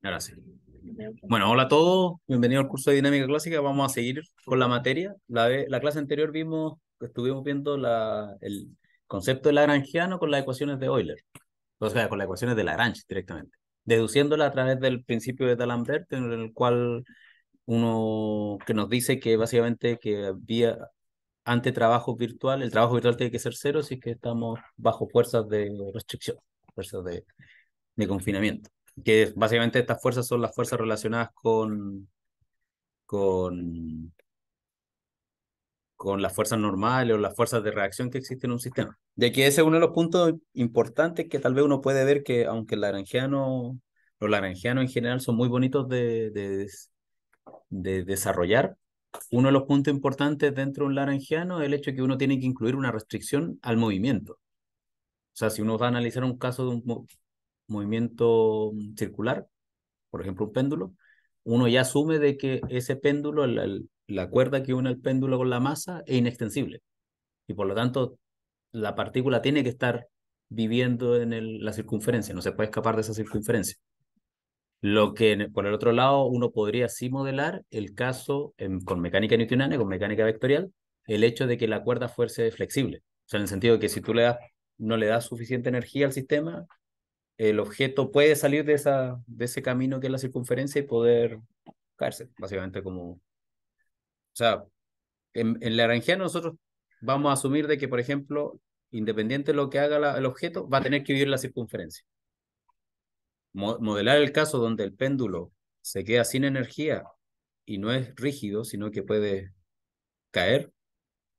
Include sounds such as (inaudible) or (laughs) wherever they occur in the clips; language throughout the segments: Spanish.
Gracias. Bueno, hola a todos, bienvenidos al curso de dinámica clásica. Vamos a seguir con la materia. La, la clase anterior vimos, estuvimos viendo la, el concepto de lagrangiano con las ecuaciones de Euler, o sea, con las ecuaciones de Lagrange directamente, deduciéndola a través del principio de D'Alembert, en el cual uno que nos dice que básicamente que había ante trabajo virtual, el trabajo virtual tiene que ser cero si que estamos bajo fuerzas de restricción, fuerzas de confinamiento que básicamente estas fuerzas son las fuerzas relacionadas con, con, con las fuerzas normales o las fuerzas de reacción que existen en un sistema. De que ese es uno de los puntos importantes que tal vez uno puede ver que aunque el los laranjianos en general son muy bonitos de, de, desarrollar, uno de los puntos importantes dentro de un laranjiano es el hecho de que uno tiene que incluir una restricción al movimiento. O sea, si uno va a analizar un caso de un movimiento circular, por ejemplo un péndulo, uno ya asume de que ese péndulo, la, cuerda que une el péndulo con la masa es inextensible. Y por lo tanto, la partícula tiene que estar viviendo en la circunferencia, no se puede escapar de esa circunferencia. Lo que por el otro lado uno podría así modelar el caso con mecánica newtoniana, con mecánica vectorial, el hecho de que la cuerda fuerza es flexible. O sea, en el sentido de que si tú le no le das suficiente energía al sistema, el objeto puede salir de, esa, de ese camino que es la circunferencia y poder caerse, básicamente como... O sea, en, la Lagrangiano nosotros vamos a asumir de que, por ejemplo, independiente de lo que haga el objeto, va a tener que vivir la circunferencia. modelar el caso donde el péndulo se queda sin energía y no es rígido, sino que puede caer,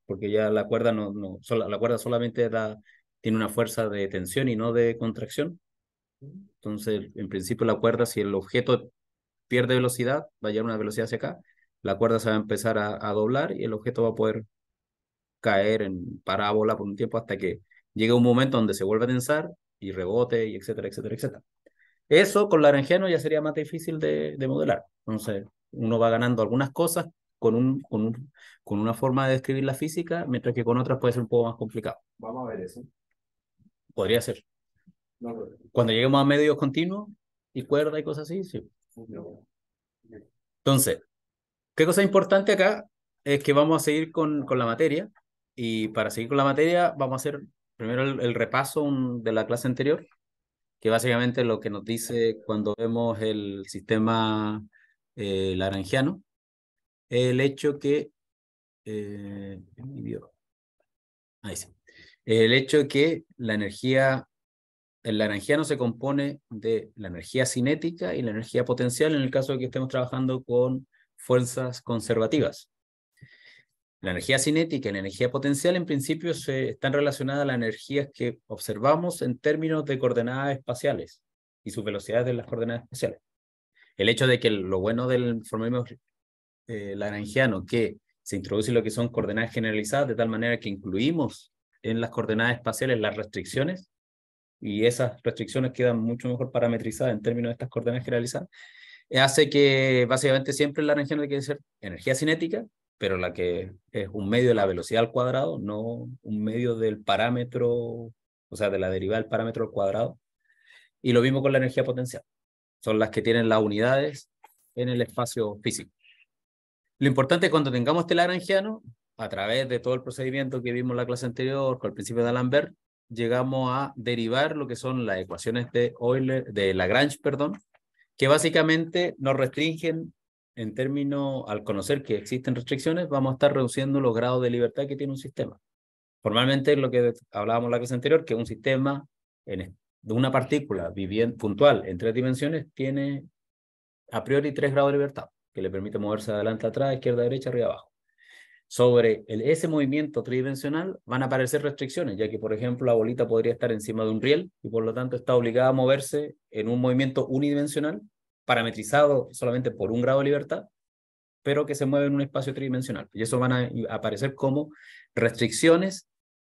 porque ya la cuerda, no, no, la cuerda solamente da, tiene una fuerza de tensión y no de contracción. Entonces, en principio la cuerda, si el objeto pierde velocidad, va a llegar una velocidad hacia acá, la cuerda se va a empezar a, doblar y el objeto va a poder caer en parábola por un tiempo hasta que llegue un momento donde se vuelve a tensar y rebote y etcétera, etcétera, etcétera. Eso con la laranjano ya sería más difícil de, modelar. Entonces, uno va ganando algunas cosas con, un, con, con una forma de describir la física, mientras que con otras puede ser un poco más complicado. Vamos a ver eso. Podría ser. Cuando lleguemos a medios continuos y cuerda y cosas así, sí. Entonces, ¿qué cosa importante acá? Es que vamos a seguir con, con la materia y para seguir con la materia vamos a hacer primero el, repaso de la clase anterior, que básicamente lo que nos dice cuando vemos el sistema eh, Es el hecho que... Eh, ahí sí el hecho de que la energía el laranjiano se compone de la energía cinética y la energía potencial en el caso de que estemos trabajando con fuerzas conservativas. La energía cinética y la energía potencial en principio se están relacionadas a las energías que observamos en términos de coordenadas espaciales y sus velocidades de las coordenadas espaciales. El hecho de que lo bueno del formalismo eh, laranjiano, que se introduce lo que son coordenadas generalizadas, de tal manera que incluimos en las coordenadas espaciales las restricciones, y esas restricciones quedan mucho mejor parametrizadas en términos de estas coordenadas generalizadas, eh, hace que básicamente siempre el energía tiene que ser energía cinética, pero la que es un medio de la velocidad al cuadrado, no un medio del parámetro, o sea, de la derivada del parámetro al cuadrado. Y lo mismo con la energía potencial. Son las que tienen las unidades en el espacio físico. Lo importante es cuando tengamos este lagrangiano, a través de todo el procedimiento que vimos en la clase anterior, con el principio de Alambert, llegamos a derivar lo que son las ecuaciones de Euler, de Lagrange, perdón, que básicamente nos restringen en términos, al conocer que existen restricciones, vamos a estar reduciendo los grados de libertad que tiene un sistema. Formalmente lo que hablábamos la clase anterior, que un sistema de una partícula viviente, puntual en tres dimensiones tiene a priori tres grados de libertad, que le permite moverse adelante, atrás, izquierda, derecha, arriba, abajo sobre ese movimiento tridimensional van a aparecer restricciones, ya que, por ejemplo, la bolita podría estar encima de un riel y por lo tanto está obligada a moverse en un movimiento unidimensional, parametrizado solamente por un grado de libertad, pero que se mueve en un espacio tridimensional. Y eso van a aparecer como restricciones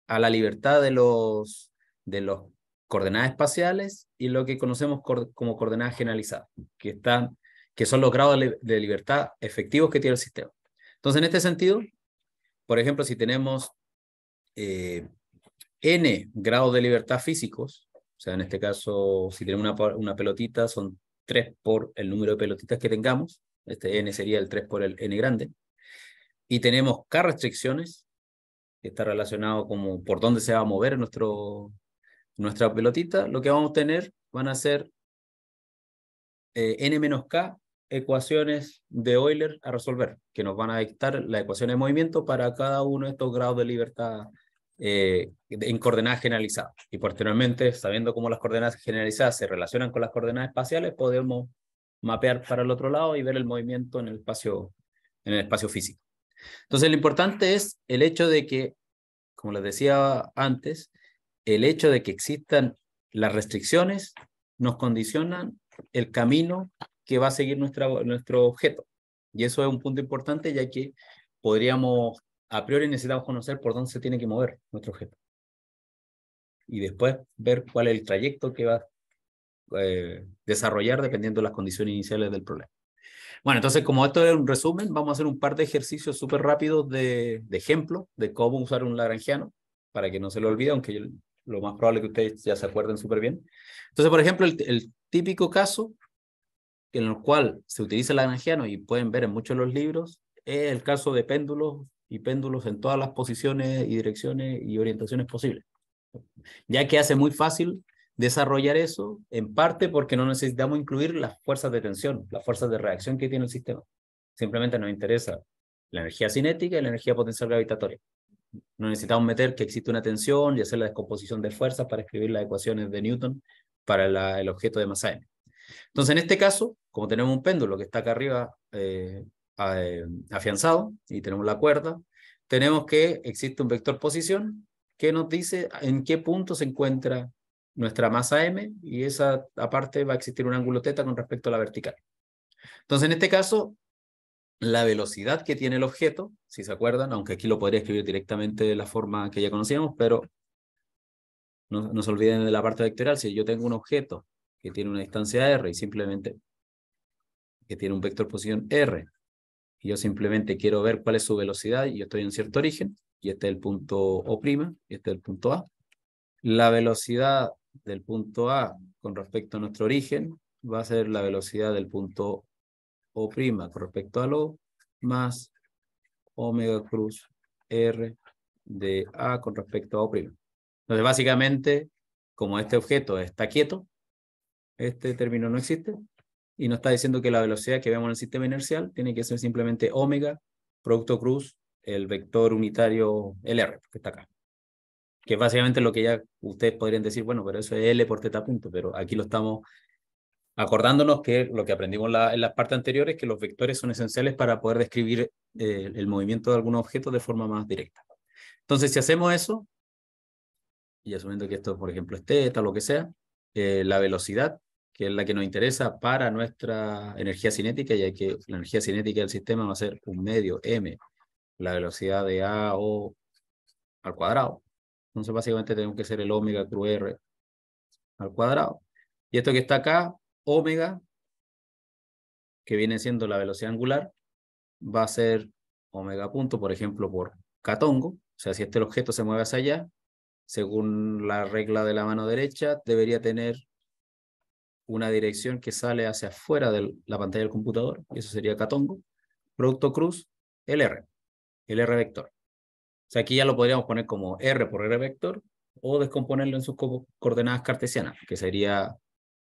a la libertad de los, de los coordenadas espaciales y lo que conocemos como coordenadas generalizadas, que, están, que son los grados de libertad efectivos que tiene el sistema. Entonces, en este sentido, por ejemplo, si tenemos eh, n grados de libertad físicos, o sea, en este caso, si tenemos una, pelotita, son 3 por el número de pelotitas que tengamos, este n sería el 3 por el n grande, y tenemos K restricciones, que está relacionado como por dónde se va a mover nuestro, nuestra pelotita, lo que vamos a tener van a ser eh, n menos k ecuaciones de Euler a resolver, que nos van a dictar la ecuación de movimiento para cada uno de estos grados de libertad eh, en coordenadas generalizadas. Y posteriormente, sabiendo cómo las coordenadas generalizadas se relacionan con las coordenadas espaciales, podemos mapear para el otro lado y ver el movimiento en el espacio, en el espacio físico. Entonces, lo importante es el hecho de que, como les decía antes, el hecho de que existan las restricciones nos condicionan el camino que va a seguir nuestra, nuestro objeto. Y eso es un punto importante, ya que podríamos, a priori necesitamos conocer por dónde se tiene que mover nuestro objeto. Y después ver cuál es el trayecto que va a eh, desarrollar dependiendo de las condiciones iniciales del problema. Bueno, entonces como esto es un resumen, vamos a hacer un par de ejercicios súper rápidos de, ejemplo de cómo usar un lagrangiano, para que no se lo olvide, aunque lo más probable es que ustedes ya se acuerden súper bien. Entonces, por ejemplo, el, el típico caso en el cual se utiliza la energía, y pueden ver en muchos de los libros, es el caso de péndulos y péndulos en todas las posiciones y direcciones y orientaciones posibles, ya que hace muy fácil desarrollar eso, en parte porque no necesitamos incluir las fuerzas de tensión, las fuerzas de reacción que tiene el sistema. Simplemente nos interesa la energía cinética y la energía potencial gravitatoria. No necesitamos meter que existe una tensión y hacer la descomposición de fuerzas para escribir las ecuaciones de Newton para el objeto de masa m. Entonces, en este caso, como tenemos un péndulo que está acá arriba eh, eh, afianzado y tenemos la cuerda, tenemos que existe un vector posición que nos dice en qué punto se encuentra nuestra masa m y esa aparte va a existir un ángulo θ con respecto a la vertical. Entonces, en este caso, la velocidad que tiene el objeto, si se acuerdan, aunque aquí lo podría escribir directamente de la forma que ya conocíamos, pero no, no se olviden de la parte vectorial, si yo tengo un objeto que tiene una distancia r y simplemente que tiene un vector posición R. Y yo simplemente quiero ver cuál es su velocidad y yo estoy en cierto origen y este es el punto O' y este es el punto A. La velocidad del punto A con respecto a nuestro origen va a ser la velocidad del punto O' con respecto a lo más omega cruz R de A con respecto a O'. Entonces, básicamente, como este objeto está quieto, este término no existe y nos está diciendo que la velocidad que vemos en el sistema inercial tiene que ser simplemente omega, producto cruz, el vector unitario LR, que está acá. Que es básicamente lo que ya ustedes podrían decir, bueno, pero eso es L por teta punto, pero aquí lo estamos acordándonos que lo que aprendimos en las partes anteriores, que los vectores son esenciales para poder describir eh, el movimiento de algún objeto de forma más directa. Entonces, si hacemos eso, y asumiendo que esto, por ejemplo, es teta, lo que sea, eh, la velocidad que es la que nos interesa para nuestra energía cinética, ya que la energía cinética del sistema va a ser un medio m, la velocidad de a o al cuadrado. Entonces básicamente tenemos que ser el omega cruz r al cuadrado. Y esto que está acá, omega, que viene siendo la velocidad angular, va a ser omega punto, por ejemplo, por catongo. O sea, si este objeto se mueve hacia allá, según la regla de la mano derecha, debería tener una dirección que sale hacia afuera de la pantalla del computador, y eso sería catongo, producto cruz, LR, R vector. O sea, aquí ya lo podríamos poner como R por R vector o descomponerlo en sus coordenadas cartesianas, que sería,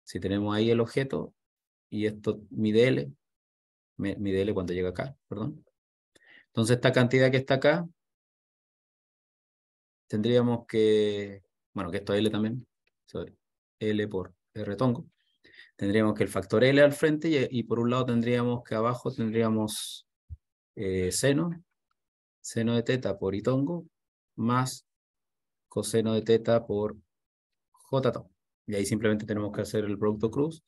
si tenemos ahí el objeto y esto mide L, mide L cuando llega acá, perdón. Entonces esta cantidad que está acá, tendríamos que, bueno, que esto es L también, L por R tongo, tendríamos que el factor L al frente y, por un lado tendríamos que abajo tendríamos eh, seno, seno de teta por itongo, más coseno de teta por j Y ahí simplemente tenemos que hacer el producto cruz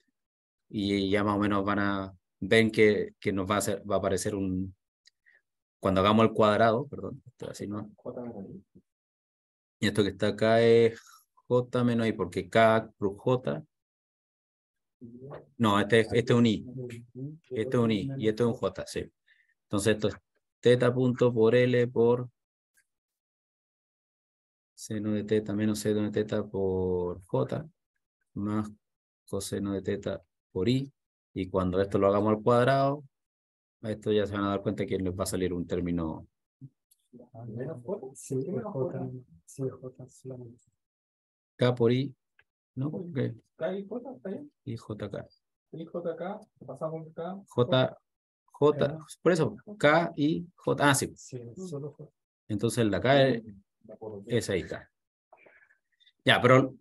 y ya más o menos van a, ven que, que nos va a, va a aparecer un, cuando hagamos el cuadrado, perdón, esto Y esto que está acá es j menos i, porque k plus j no, este, este es un I. Este es un I y este es un J, sí. Entonces esto es teta punto por L por seno de teta menos seno de teta por J más coseno de teta por I. Y cuando esto lo hagamos al cuadrado, esto ya se van a dar cuenta que les va a salir un término. K por I ¿no? Porque K J está Y JK. Y JK, K. J, J, eh, por eso, K y J. Ah, sí. sí solo Entonces la K es, es ahí K. Ya, pero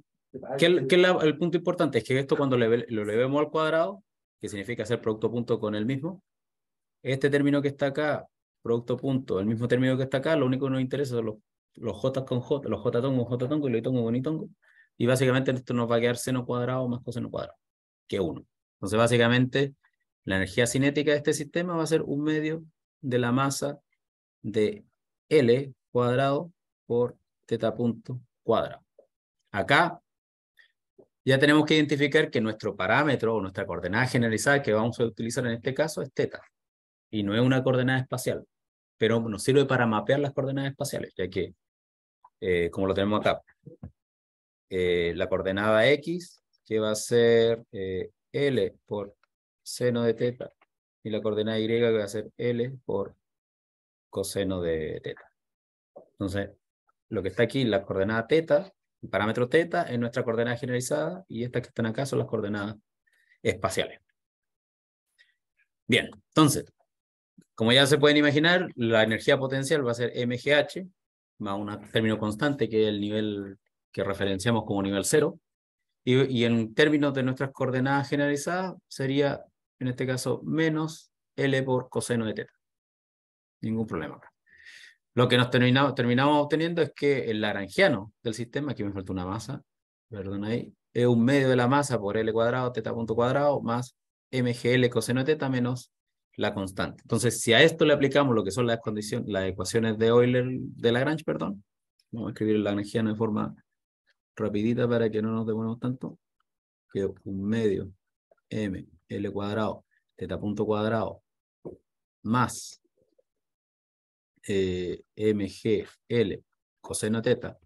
¿qué, qué el punto importante? Es que esto cuando le, lo elevemos al cuadrado, que significa hacer producto punto con el mismo, este término que está acá, producto punto, el mismo término que está acá, lo único que nos interesa son los, los J con J, los J tongo, J tongo y los I con I y básicamente esto nos va a quedar seno cuadrado más coseno cuadrado, que 1. Entonces, básicamente, la energía cinética de este sistema va a ser un medio de la masa de L cuadrado por teta punto cuadrado. Acá ya tenemos que identificar que nuestro parámetro o nuestra coordenada generalizada que vamos a utilizar en este caso es teta. Y no es una coordenada espacial, pero nos sirve para mapear las coordenadas espaciales, ya que, eh, como lo tenemos acá, eh, la coordenada X, que va a ser eh, L por seno de teta, y la coordenada Y, que va a ser L por coseno de teta. Entonces, lo que está aquí, la coordenada teta, el parámetro teta, es nuestra coordenada generalizada, y estas que están acá son las coordenadas espaciales. Bien, entonces, como ya se pueden imaginar, la energía potencial va a ser MGH, más un término constante que es el nivel que referenciamos como nivel cero, y, en términos de nuestras coordenadas generalizadas sería, en este caso, menos L por coseno de teta. Ningún problema acá. Lo que nos terminamos, terminamos obteniendo es que el laranjiano del sistema, aquí me falta una masa, perdón ahí, es un medio de la masa por L cuadrado, teta punto cuadrado, más MGL coseno de teta menos la constante. Entonces, si a esto le aplicamos lo que son las condiciones, las ecuaciones de Euler, de Lagrange, perdón, vamos a escribir el lagrangiano de forma rapidita para que no nos demoremos tanto, que un medio m l cuadrado, teta punto cuadrado, más eh, L, coseno teta,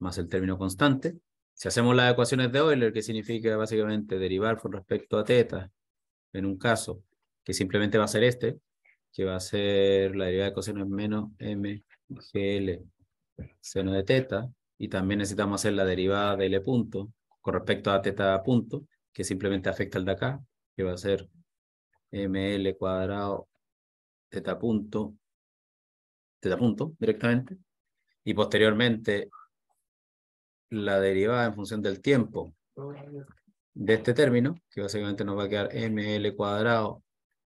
más el término constante. Si hacemos las ecuaciones de Euler, que significa básicamente derivar con respecto a teta, en un caso, que simplemente va a ser este, que va a ser la derivada de coseno es menos mgl seno de teta y también necesitamos hacer la derivada de L punto con respecto a teta punto, que simplemente afecta al de acá, que va a ser ml cuadrado teta punto, teta punto directamente, y posteriormente la derivada en función del tiempo de este término, que básicamente nos va a quedar ml cuadrado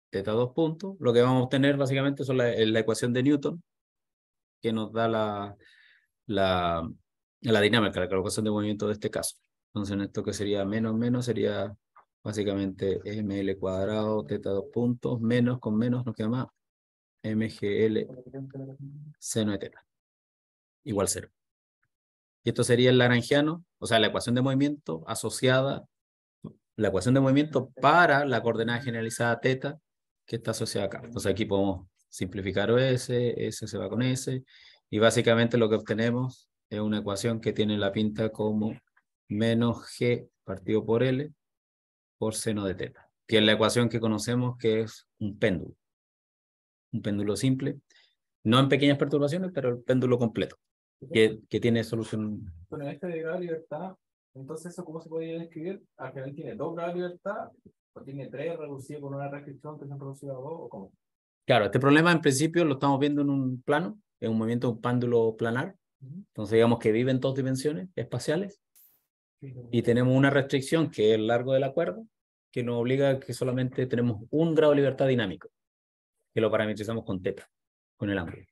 teta 2 puntos, lo que vamos a obtener básicamente son la, ecuación de Newton, que nos da la, la, la dinámica, la ecuación de movimiento de este caso. Entonces, en esto que sería menos, menos, sería básicamente ml cuadrado, teta dos puntos, menos con menos nos queda más mgl seno de teta, igual cero. Y esto sería el laranjiano, o sea, la ecuación de movimiento asociada, la ecuación de movimiento para la coordenada generalizada teta que está asociada acá. Entonces aquí podemos simplificar S, S se va con S, y básicamente lo que obtenemos es una ecuación que tiene la pinta como menos g partido por L por seno de teta, que es la ecuación que conocemos que es un péndulo. Un péndulo simple, no en pequeñas perturbaciones, pero el péndulo completo, que, que tiene solución. Bueno, en este de libertad, entonces eso cómo se podría describir? Al final tiene dos grados de libertad, o tiene tres reducido por una restricción que se han reducido a dos, Claro, este problema en principio lo estamos viendo en un plano, en un movimiento de un péndulo planar, entonces digamos que vive en dos dimensiones espaciales y tenemos una restricción que es el largo del acuerdo, que nos obliga a que solamente tenemos un grado de libertad dinámico, que lo parametrizamos con teta, con el ángulo.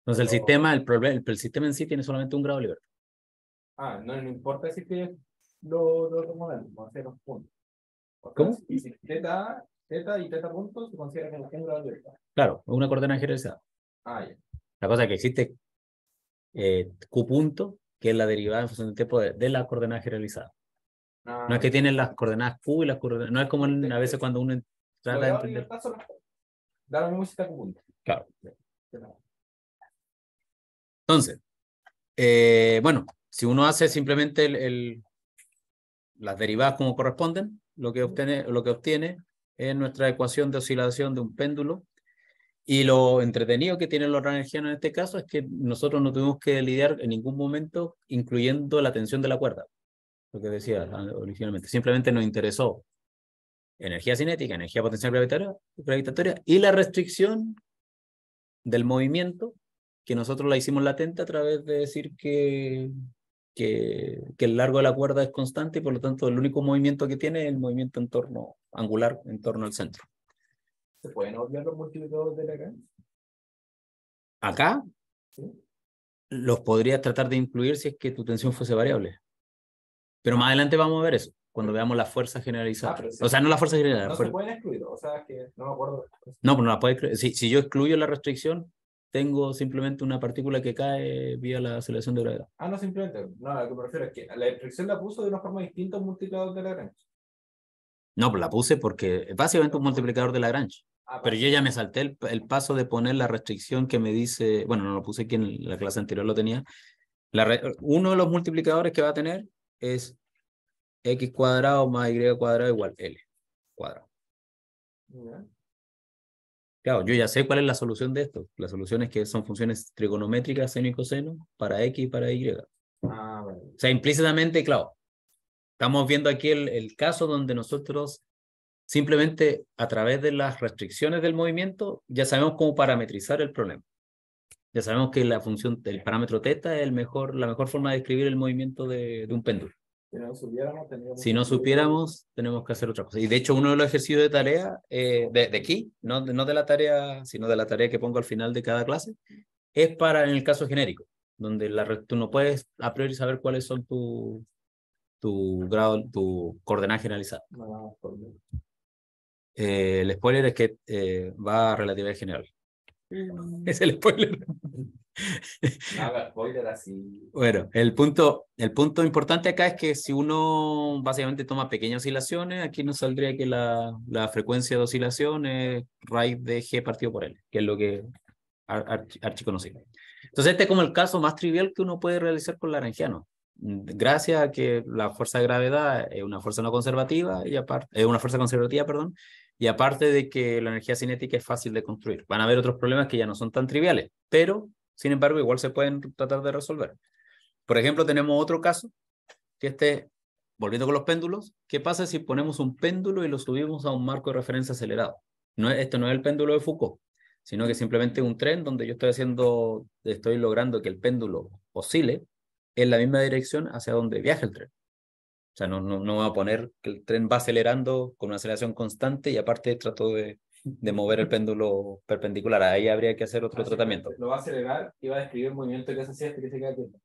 Entonces el oh. sistema, el, problema, el, sistema en sí tiene solamente un grado de libertad. Ah, no, no importa si los lo, lo 0 con puntos. ¿Cómo? Si, si teta, teta y teta puntos se que en un grado de libertad. Claro, una coordenada generalizada. Ah, La cosa es que existe eh, Q punto, que es la derivada en función del tiempo de, las coordenadas generalizadas. Ah, no es que tienen las coordenadas Q y las coordenadas. No es como a veces cuando uno trata de entender. punto. Claro. Entonces, eh, bueno, si uno hace simplemente el, las derivadas como corresponden, lo que obtiene, lo que obtiene es nuestra ecuación de oscilación de un péndulo y lo entretenido que tienen los rangergianos en este caso es que nosotros no tuvimos que lidiar en ningún momento incluyendo la tensión de la cuerda, lo que decía originalmente. Simplemente nos interesó energía cinética, energía potencial gravitatoria, y la restricción del movimiento que nosotros la hicimos latente a través de decir que, que, que el largo de la cuerda es constante y por lo tanto el único movimiento que tiene es el movimiento en torno angular en torno al centro. ¿Se pueden obviar los multiplicadores de la Lagrange? ¿Acá? Los podrías tratar de incluir si es que tu tensión fuese variable. Pero más adelante vamos a ver eso, cuando veamos la fuerza generalizada. Ah, o sea, no la fuerza generalizada. No se pueden excluir, o sea, que no me acuerdo. No, pero pues no la puede excluir. Si, yo excluyo la restricción, tengo simplemente una partícula que cae vía la aceleración de gravedad. Ah, no, simplemente. No, lo que me refiero es que la restricción la puso de una forma distinta a un multiplicador de Lagrange. No, pues, la puse porque es básicamente un multiplicador de Lagrange. Ah, pero yo ya me salté el, paso de poner la restricción que me dice, bueno, no lo puse aquí en la clase anterior, lo tenía. uno de los multiplicadores que va a tener es x cuadrado más y cuadrado igual l cuadrado. Claro, yo ya sé cuál es la solución de esto. La solución es que son funciones trigonométricas, seno y coseno, para x y para y. Ah, o sea, implícitamente, claro, Estamos viendo aquí el, caso donde nosotros simplemente a través de las restricciones del movimiento ya sabemos cómo parametrizar el problema. Ya sabemos que la función del parámetro teta es el mejor, la mejor forma de describir el movimiento de, de un péndulo. Si no, supiéramos, tenemos que hacer otra cosa. Y de hecho, uno de los ejercicios de tarea, eh, de, aquí, no de, no de la tarea, sino de la tarea que pongo al final de cada clase, es para en el caso genérico, donde la, tú no puedes a priori saber cuáles son tus tu grado, tu coordenada generalizada. Eh, el spoiler es que eh, va a relatividad general. Mm. (laughs) Es el spoiler. Bueno, el punto, el punto importante acá es que si uno básicamente toma pequeñas oscilaciones, aquí nos saldría que la, la frecuencia de oscilación es raíz de G partido por L, que es lo que archi, archi Entonces, este es como el caso más trivial que uno puede realizar con Laranjiano gracias a que la fuerza de gravedad es una fuerza no conservativa y aparte es una fuerza conservativa, perdón, y aparte de que la energía cinética es fácil de construir. Van a haber otros problemas que ya no son tan triviales, pero sin embargo igual se pueden tratar de resolver. Por ejemplo, tenemos otro caso, que este, volviendo con los péndulos, ¿qué pasa si ponemos un péndulo y lo subimos a un marco de referencia acelerado? No, esto no es el péndulo de Foucault, sino que simplemente un tren donde yo estoy haciendo, estoy logrando que el péndulo oscile en la misma dirección hacia donde viaja el tren. O sea, no, no, no va a poner que el tren va acelerando con una aceleración constante y aparte trato de, de mover el péndulo perpendicular. Ahí habría que hacer otro ah, tratamiento. Lo va a acelerar y va a describir el movimiento que hace así este que se queda quieto.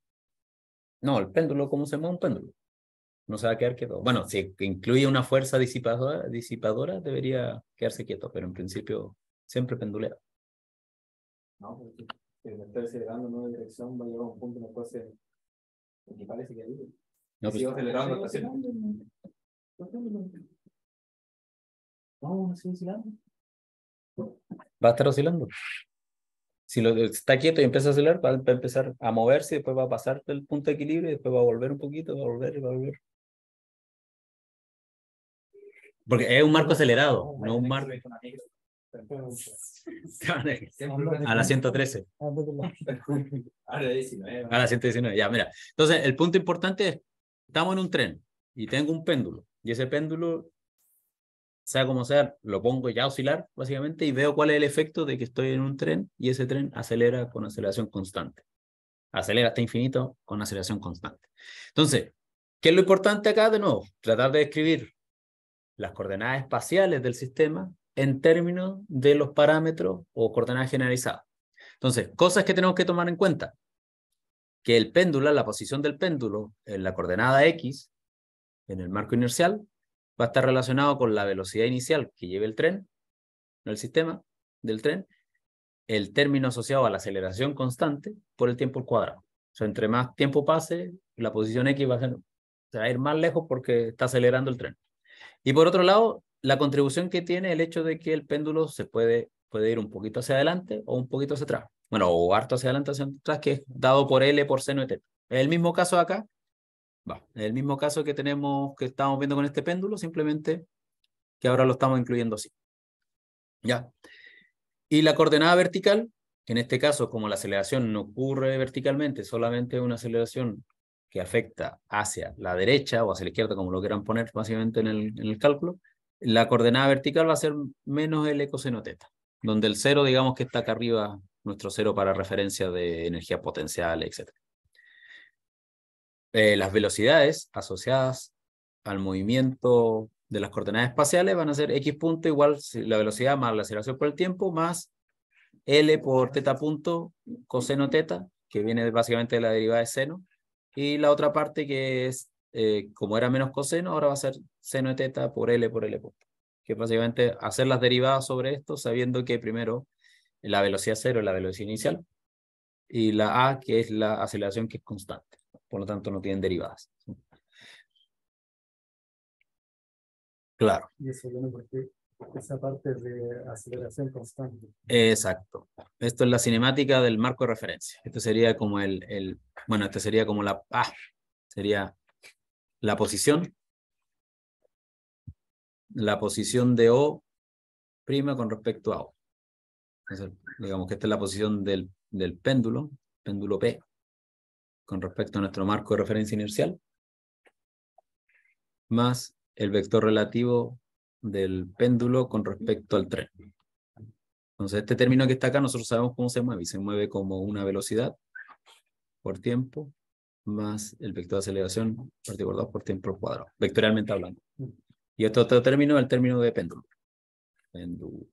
No, el péndulo, ¿cómo se mueve un péndulo? No se va a quedar quieto. Bueno, si incluye una fuerza disipadora, disipadora debería quedarse quieto, pero en principio siempre pendulea. No, porque si me está acelerando en una dirección, va a llegar a un punto en el cual se parece que Va a estar oscilando. Si lo, está quieto y empieza a oscilar, va a empezar a moverse, después va a pasar el punto de equilibrio, y después va a volver un poquito, va a volver y va a volver. Porque es un marco acelerado, no, un marco. Pues, (laughs) a la 113. (laughs) (laughs) A la 119, ya, mira. Entonces, el punto importante es, estamos en un tren y tengo un péndulo. Y ese péndulo, sea como sea, lo pongo ya a oscilar, básicamente, y veo cuál es el efecto de que estoy en un tren y ese tren acelera con aceleración constante. Acelera hasta infinito con aceleración constante. Entonces, ¿qué es lo importante acá? De nuevo, tratar de describir las coordenadas espaciales del sistema en términos de los parámetros o coordenadas generalizadas. Entonces, cosas que tenemos que tomar en cuenta. Que el péndulo, la posición del péndulo en la coordenada X, en el marco inercial, va a estar relacionado con la velocidad inicial que lleve el tren, En el sistema del tren, el término asociado a la aceleración constante por el tiempo al cuadrado. O sea, entre más tiempo pase, la posición X va a, ser, va a ir más lejos porque está acelerando el tren. Y por otro lado, la contribución que tiene el hecho de que el péndulo se puede, puede ir un poquito hacia adelante o un poquito hacia atrás. Bueno, o harto hacia adelante, hacia atrás, que es dado por L por seno de el mismo caso acá, va, el mismo caso que tenemos, que estamos viendo con este péndulo, simplemente que ahora lo estamos incluyendo así. ¿Ya? Y la coordenada vertical, en este caso, como la aceleración no ocurre verticalmente, solamente una aceleración que afecta hacia la derecha o hacia la izquierda, como lo quieran poner básicamente en en el cálculo, la coordenada vertical va a ser menos el coseno teta, donde el cero, digamos que está acá arriba, nuestro cero para referencia de energía potencial, etc. Eh, las velocidades asociadas al movimiento de las coordenadas espaciales van a ser x punto igual la velocidad más la aceleración por el tiempo más L por teta punto coseno teta, que viene básicamente de la derivada de seno, y la otra parte que es eh, como era menos coseno, ahora va a ser seno de teta por L por L por Que básicamente hacer las derivadas sobre esto sabiendo que primero la velocidad cero es la velocidad inicial y la A que es la aceleración que es constante. Por lo tanto no tienen derivadas. Claro. Y eso viene porque esa parte de aceleración constante. Exacto. Esto es la cinemática del marco de referencia. Esto sería como el, el bueno, esto sería como la A. sería la posición, la posición de O' con respecto a O. digamos que esta es la posición del, péndulo, péndulo P, con respecto a nuestro marco de referencia inercial, más el vector relativo del péndulo con respecto al tren. Entonces, este término que está acá, nosotros sabemos cómo se mueve, y se mueve como una velocidad por tiempo más el vector de aceleración partido por 2 por tiempo cuadrado, vectorialmente hablando. Y este otro término el término de péndulo. Péndulo.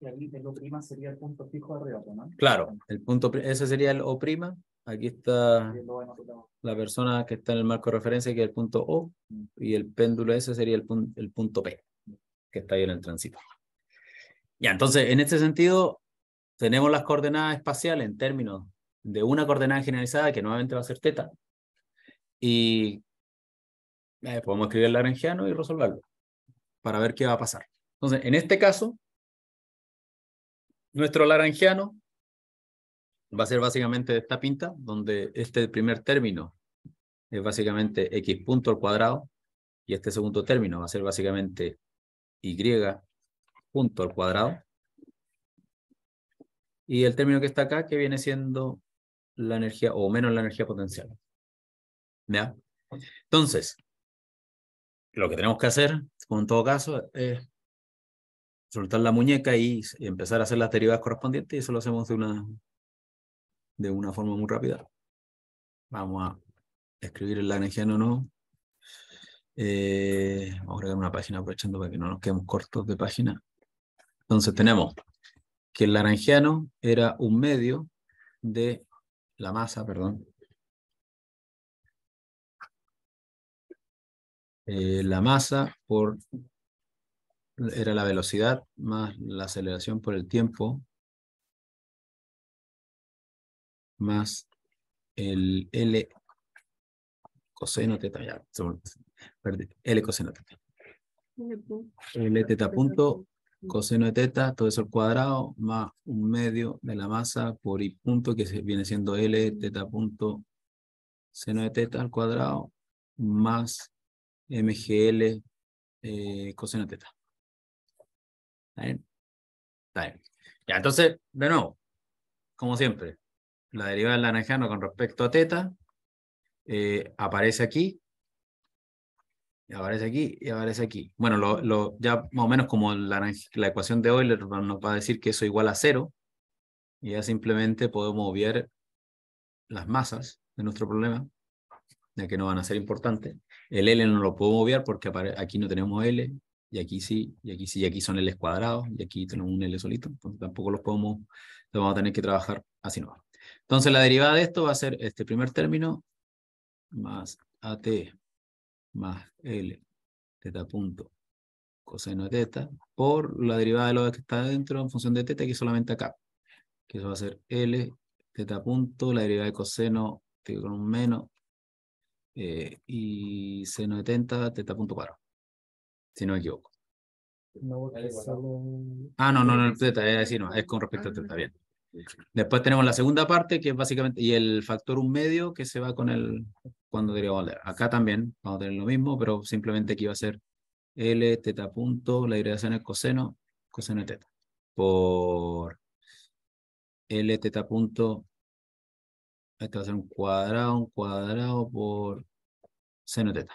Y aquí el O' sería el punto fijo arriba, pues, ¿no? Claro, el punto, ese sería el O'. Aquí está la persona que está en el marco de referencia, que es el punto O, y el péndulo ese sería el, punto, el punto P, que está ahí en el tránsito. Ya, entonces, en este sentido, tenemos las coordenadas espaciales en términos de una coordenada generalizada que nuevamente va a ser teta, y eh, podemos escribir el laranjiano y resolverlo para ver qué va a pasar. Entonces, en este caso, nuestro laranjiano va a ser básicamente de esta pinta, donde este primer término es básicamente x punto al cuadrado, y este segundo término va a ser básicamente y punto al cuadrado. Y el término que está acá, que viene siendo la energía o menos la energía potencial. ¿Ya? Entonces, lo que tenemos que hacer, como en todo caso, es soltar la muñeca y empezar a hacer las derivadas correspondientes y eso lo hacemos de una, de una forma muy rápida. Vamos a escribir el energía no eh, vamos a agregar una página aprovechando para que no nos quedemos cortos de página. Entonces tenemos que el laranjiano era un medio de la masa, perdón. Eh, la masa por, era la velocidad más la aceleración por el tiempo más el L coseno teta, ya, L coseno teta. L teta punto coseno de teta, todo eso al cuadrado, más un medio de la masa por i punto, que viene siendo L teta punto seno de teta al cuadrado, más MGL eh, coseno de teta. ¿Está bien? Ya, entonces, de nuevo, como siempre, la derivada del naranjano con respecto a teta eh, aparece aquí aparece aquí, y aparece aquí. Bueno, lo, ya más o menos como la, ecuación de Euler nos va a decir que eso es igual a cero, y ya simplemente podemos obviar las masas de nuestro problema, ya que no van a ser importantes. El L no lo puedo obviar porque aquí no tenemos L, y aquí sí, y aquí sí, y aquí son L cuadrados, y aquí tenemos un L solito, tampoco los podemos, los vamos a tener que trabajar así nomás. Entonces la derivada de esto va a ser este primer término más AT e más L, teta punto, coseno de teta, por la derivada de lo que está dentro en función de teta, que es solamente acá, que eso va a ser L, teta punto, la derivada de coseno, que con un menos, eh, y seno de teta, teta punto cuadrado, si no me equivoco. ah, no, no, no, teta, es decir, no, es con respecto a ah, teta, bien. Después tenemos la segunda parte, que es básicamente, y el factor un medio que se va con el, cuando diría valer. Acá también vamos a tener lo mismo, pero simplemente aquí va a ser L, teta punto, la derivación es coseno, coseno de teta, por L, teta punto, esto va a ser un cuadrado, un cuadrado por seno teta.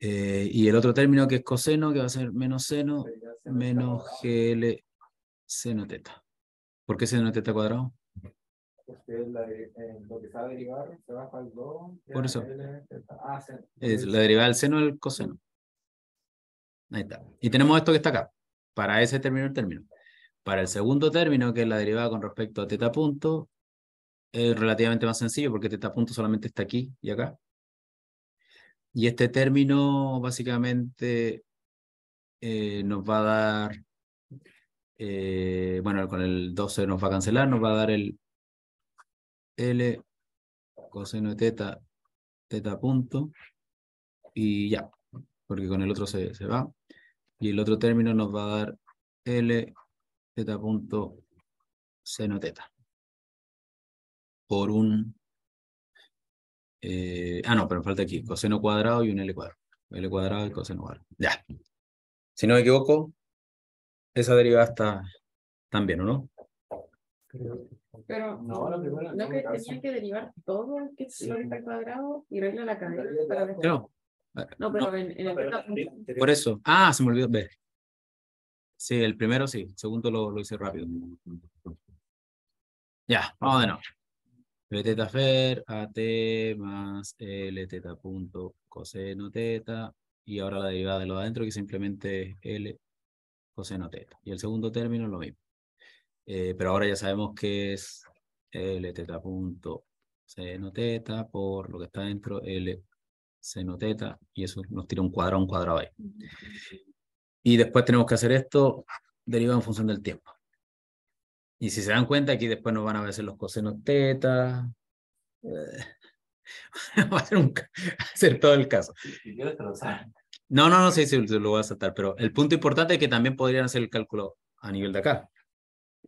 Eh, y el otro término que es coseno, que va a ser menos seno, menos GL seno teta. ¿Por qué seno de teta cuadrado? Porque la, lo que se baja 2. Por eso. es la derivada del seno del coseno. Ahí está. Y tenemos esto que está acá. Para ese término, el término. Para el segundo término, que es la derivada con respecto a teta punto, es relativamente más sencillo porque teta punto solamente está aquí y acá. Y este término básicamente eh, nos va a dar eh, bueno, con el 12 nos va a cancelar, nos va a dar el L coseno de teta, teta punto, y ya, porque con el otro se, va. Y el otro término nos va a dar L teta punto seno de teta. Por un... Eh, ah, no, pero falta aquí, coseno cuadrado y un L cuadrado. L cuadrado y coseno cuadrado. Ya. Si no me equivoco, esa derivada está también, ¿o no? Pero no, la no que que derivar todo el que es al cuadrado y regla la cadena para después. No, pero en, el pero Por eso. Ah, se me olvidó ver. Sí, el primero sí, el segundo lo, hice rápido. Ya, vamos de nuevo. B teta fer, t más L teta punto coseno teta. Y ahora la derivada de lo de adentro que simplemente L coseno teta. Y el segundo término es lo mismo. Eh, pero ahora ya sabemos que es L teta punto seno teta por lo que está dentro L seno teta y eso nos tira un cuadrado, un cuadrado ahí. Y después tenemos que hacer esto derivado en función del tiempo. Y si se dan cuenta, aquí después nos van a ver los cosenos teta. Eh, (laughs) (laughs) va, a ser todo el caso. Si no, no, no sé si lo voy a aceptar, pero el punto importante es que también podrían hacer el cálculo a nivel de acá.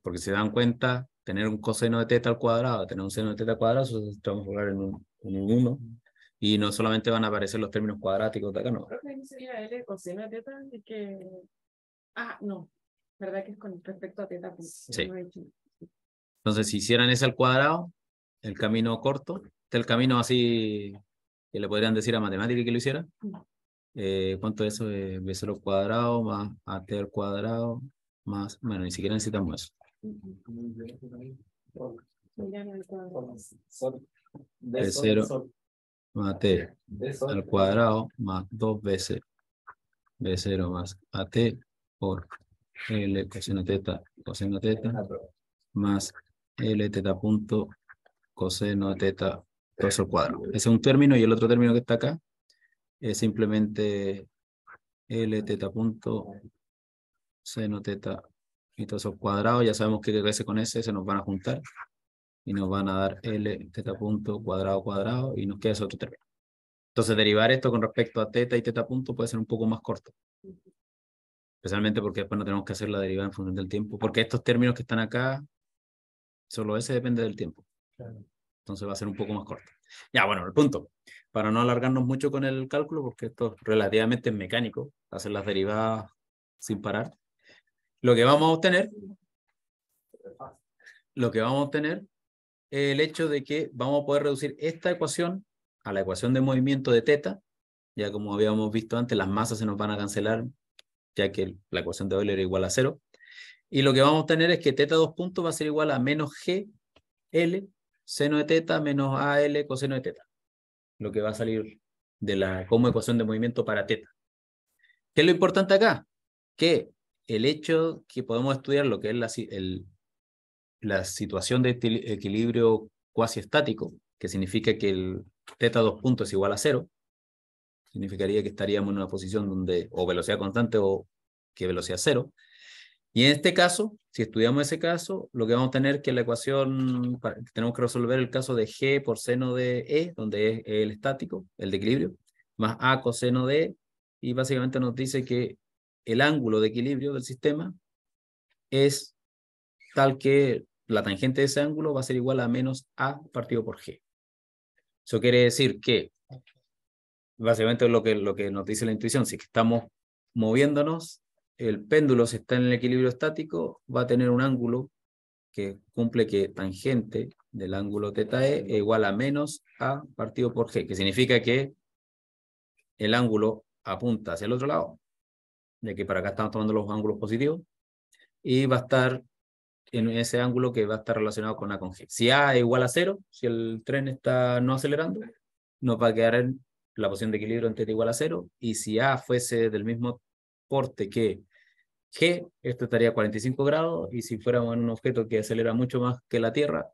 Porque se dan cuenta, tener un coseno de teta al cuadrado, tener un seno de teta al cuadrado, eso a transformar en un 1. Y no solamente van a aparecer los términos cuadráticos de acá, no. Creo que de teta que... Ah, no. ¿Verdad que es con respecto a teta? Pues, Entonces, si hicieran ese al cuadrado, el camino corto, el camino así que le podrían decir a matemática que lo hiciera, eh, ¿cuánto es eso? Eh, B0 cuadrado más AT al cuadrado más, bueno, ni siquiera necesitamos eso. B0 más AT al cuadrado más dos veces B0 más AT por L coseno teta coseno teta más L teta punto coseno teta todo al cuadrado. Ese es un término y el otro término que está acá es simplemente L teta punto seno teta y todo cuadrado. Ya sabemos que S con S, se nos van a juntar y nos van a dar L teta punto cuadrado cuadrado y nos queda ese otro término. Entonces derivar esto con respecto a teta y teta punto puede ser un poco más corto. Especialmente porque después no tenemos que hacer la derivada en función del tiempo. Porque estos términos que están acá, solo ese depende del tiempo. Entonces va a ser un poco más corto. Ya, bueno, el punto para no alargarnos mucho con el cálculo, porque esto es relativamente mecánico, hacer las derivadas sin parar, lo que vamos a obtener, lo que vamos a obtener es el hecho de que vamos a poder reducir esta ecuación a la ecuación de movimiento de teta, ya como habíamos visto antes, las masas se nos van a cancelar, ya que la ecuación de Euler es igual a cero. Y lo que vamos a obtener es que teta dos puntos va a ser igual a menos g, l, seno de teta menos AL coseno de teta lo que va a salir de la como ecuación de movimiento para teta. ¿Qué es lo importante acá? Que el hecho que podemos estudiar lo que es la, la situación de equilibrio cuasi estático, que significa que el teta dos puntos es igual a cero, significaría que estaríamos en una posición donde o velocidad constante o que velocidad cero, y en este caso, si estudiamos ese caso, lo que vamos a tener que la ecuación, tenemos que resolver el caso de g por seno de e, donde es el estático, el de equilibrio, más a coseno de e, y básicamente nos dice que el ángulo de equilibrio del sistema es tal que la tangente de ese ángulo va a ser igual a menos a partido por g. Eso quiere decir que, básicamente lo que, lo que nos dice la intuición, si estamos moviéndonos el péndulo, si está en el equilibrio estático, va a tener un ángulo que cumple que tangente del ángulo theta e es igual a menos a partido por g, que significa que el ángulo apunta hacia el otro lado, ya que para acá estamos tomando los ángulos positivos, y va a estar en ese ángulo que va a estar relacionado con A con G. Si A es igual a cero, si el tren está no acelerando, nos va a quedar en la posición de equilibrio en θ igual a cero, y si A fuese del mismo porte que G, esto estaría a 45 grados, y si fuéramos en un objeto que acelera mucho más que la Tierra,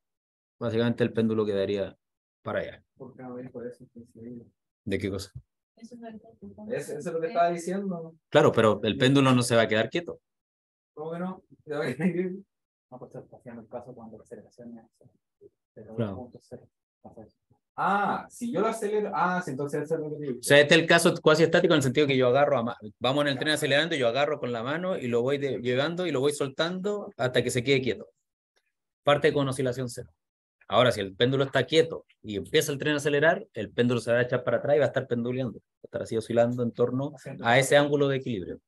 básicamente el péndulo quedaría para allá. Pues, ¿De qué cosa? Eso es, es lo que estaba diciendo. Claro, pero el péndulo no se va a quedar quieto. ¿Cómo que no? (laughs) No, pues está haciendo el caso cuando la aceleración es 0.0. Eh, Ah, si yo lo acelero, ah, entonces O sea, este es el caso cuasi estático en el sentido que yo agarro, a vamos en el tren acelerando, yo agarro con la mano y lo voy de, llevando y lo voy soltando hasta que se quede quieto. Parte con oscilación cero. Ahora, si el péndulo está quieto y empieza el tren a acelerar, el péndulo se va a echar para atrás y va a estar penduleando, va a estar así oscilando en torno a ese ángulo de equilibrio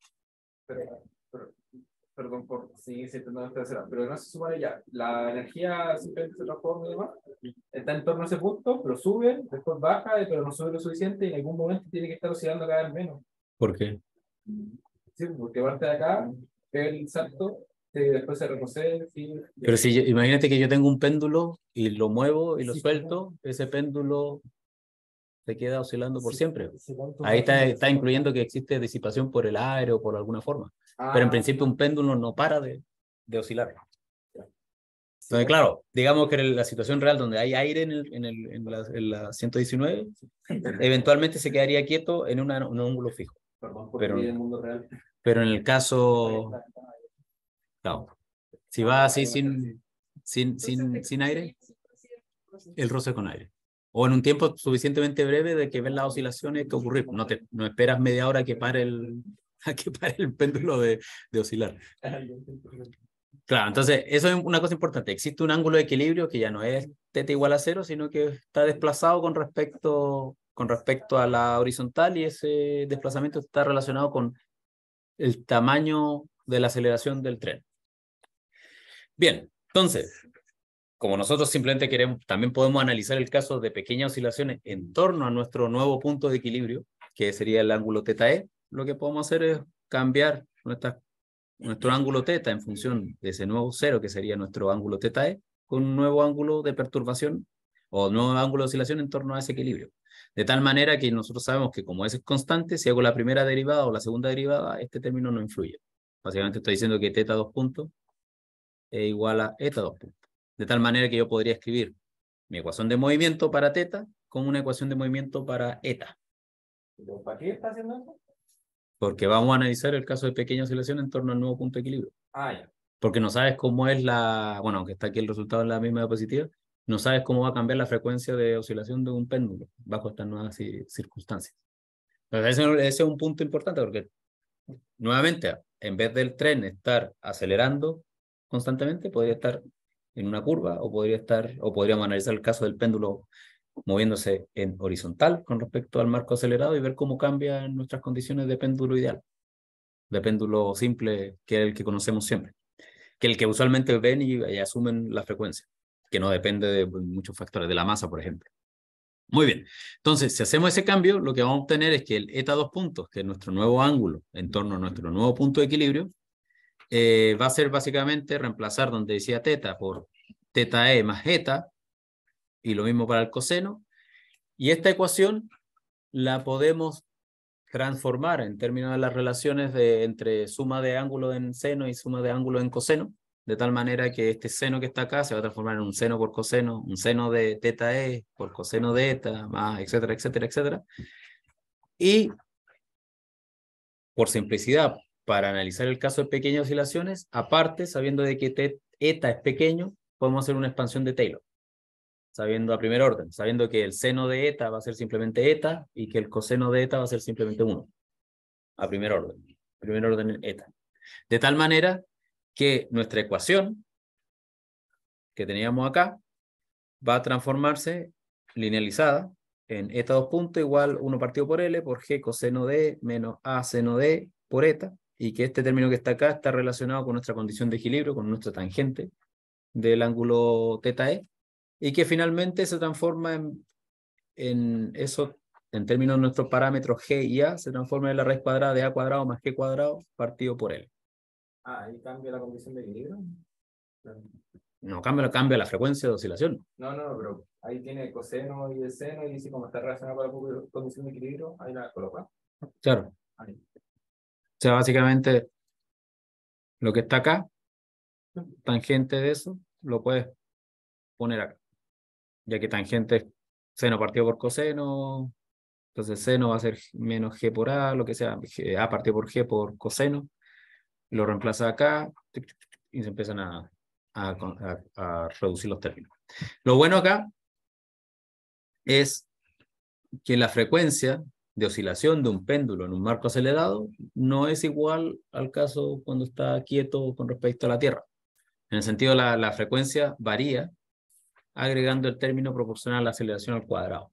perdón por seguir sí, tercera, pero no se supone ya. La energía se transforma Está en torno a ese punto, pero sube, después baja, eh, pero no sube lo suficiente y en algún momento tiene que estar oscilando cada vez menos. ¿Por qué? Sí, porque parte de acá, el salto, eh, después se retrocede. Pero si imagínate que yo tengo un péndulo y lo muevo y lo suelto, ese péndulo se queda oscilando por siempre. Ahí está, está incluyendo que existe disipación por el aire o por alguna forma. Pero en ah. principio un péndulo no para de, de oscilar. Entonces, claro, digamos que en la situación real donde hay aire en, el, en, el, en, la, en la, 119, eventualmente se quedaría quieto en un ángulo fijo. Perdón por pero, el mundo real. pero en el caso... si va ah, así sin, sin, sin, sin aire, el roce con aire. O en un tiempo suficientemente breve de que ven las oscilaciones que ocurrir. No, no esperas media hora que pare el, Aquí (laughs) para el péndulo de, oscilar. Claro, entonces eso es una cosa importante. Existe un ángulo de equilibrio que ya no es teta igual a cero, sino que está desplazado con respecto, con respecto a la horizontal y ese desplazamiento está relacionado con el tamaño de la aceleración del tren. Bien, entonces, como nosotros simplemente queremos, también podemos analizar el caso de pequeñas oscilaciones en torno a nuestro nuevo punto de equilibrio, que sería el ángulo E lo que podemos hacer es cambiar nuestro ángulo teta en función de ese nuevo cero que sería nuestro ángulo teta E con un nuevo ángulo de perturbación o nuevo ángulo de oscilación en torno a ese equilibrio. De tal manera que nosotros sabemos que como ese es constante, si hago la primera derivada o la segunda derivada, este término no influye. Básicamente estoy diciendo que teta 2 puntos es igual a eta 2 puntos. De tal manera que yo podría escribir mi ecuación de movimiento para teta con una ecuación de movimiento para eta. ¿Para qué está haciendo eso? porque vamos a analizar el caso de pequeña oscilación en torno al nuevo punto de equilibrio. Ah, Porque no sabes cómo es la, bueno, aunque está aquí el resultado en la misma diapositiva, no sabes cómo va a cambiar la frecuencia de oscilación de un péndulo bajo estas nuevas circunstancias. Entonces, ese, es un punto importante porque, nuevamente, en vez del tren estar acelerando constantemente, podría estar en una curva o podría estar, o podríamos analizar el caso del péndulo moviéndose en horizontal con respecto al marco acelerado y ver cómo cambian nuestras condiciones de péndulo ideal, de péndulo simple, que es el que conocemos siempre, que el que usualmente ven y, asumen la frecuencia, que no depende de muchos factores, de la masa, por ejemplo. Muy bien, entonces si hacemos ese cambio, lo que vamos a obtener es que el eta dos puntos, que es nuestro nuevo ángulo en torno a nuestro nuevo punto de equilibrio, eh, va a ser básicamente reemplazar donde decía teta por teta e más eta, y lo mismo para el coseno. Y esta ecuación la podemos transformar en términos de las relaciones de, entre suma de ángulo en seno y suma de ángulo en coseno, de tal manera que este seno que está acá se va a transformar en un seno por coseno, un seno de teta e por coseno de eta, más, etcétera, etcétera, etcétera. Y por simplicidad, para analizar el caso de pequeñas oscilaciones, aparte, sabiendo de que eta es pequeño, podemos hacer una expansión de Taylor sabiendo a primer orden, sabiendo que el seno de eta va a ser simplemente eta y que el coseno de eta va a ser simplemente 1, a primer orden, primer orden eta. De tal manera que nuestra ecuación que teníamos acá va a transformarse linealizada en eta dos punto igual 1 partido por L por G coseno de menos A seno de por eta y que este término que está acá está relacionado con nuestra condición de equilibrio, con nuestra tangente del ángulo e y que finalmente se transforma en, en eso, en términos de nuestros parámetros g y a, se transforma en la raíz cuadrada de a cuadrado más g cuadrado partido por l. Ah, ahí cambia la condición de equilibrio. No, cambia, cambia la frecuencia de oscilación. No, no, pero ahí tiene el coseno y el seno, y si como está relacionado con la condición de equilibrio, ahí la coloca. Claro. Ah, o sea, básicamente, lo que está acá, tangente de eso, lo puedes poner acá ya que tangente es seno partido por coseno, entonces seno va a ser menos g por a, lo que sea, a partido por g por coseno, lo reemplaza acá y se empiezan a, reducir los términos. Lo bueno acá es que la frecuencia de oscilación de un péndulo en un marco acelerado no es igual al caso cuando está quieto con respecto a la Tierra. En el sentido, la, la frecuencia varía agregando el término proporcional a la aceleración al cuadrado. O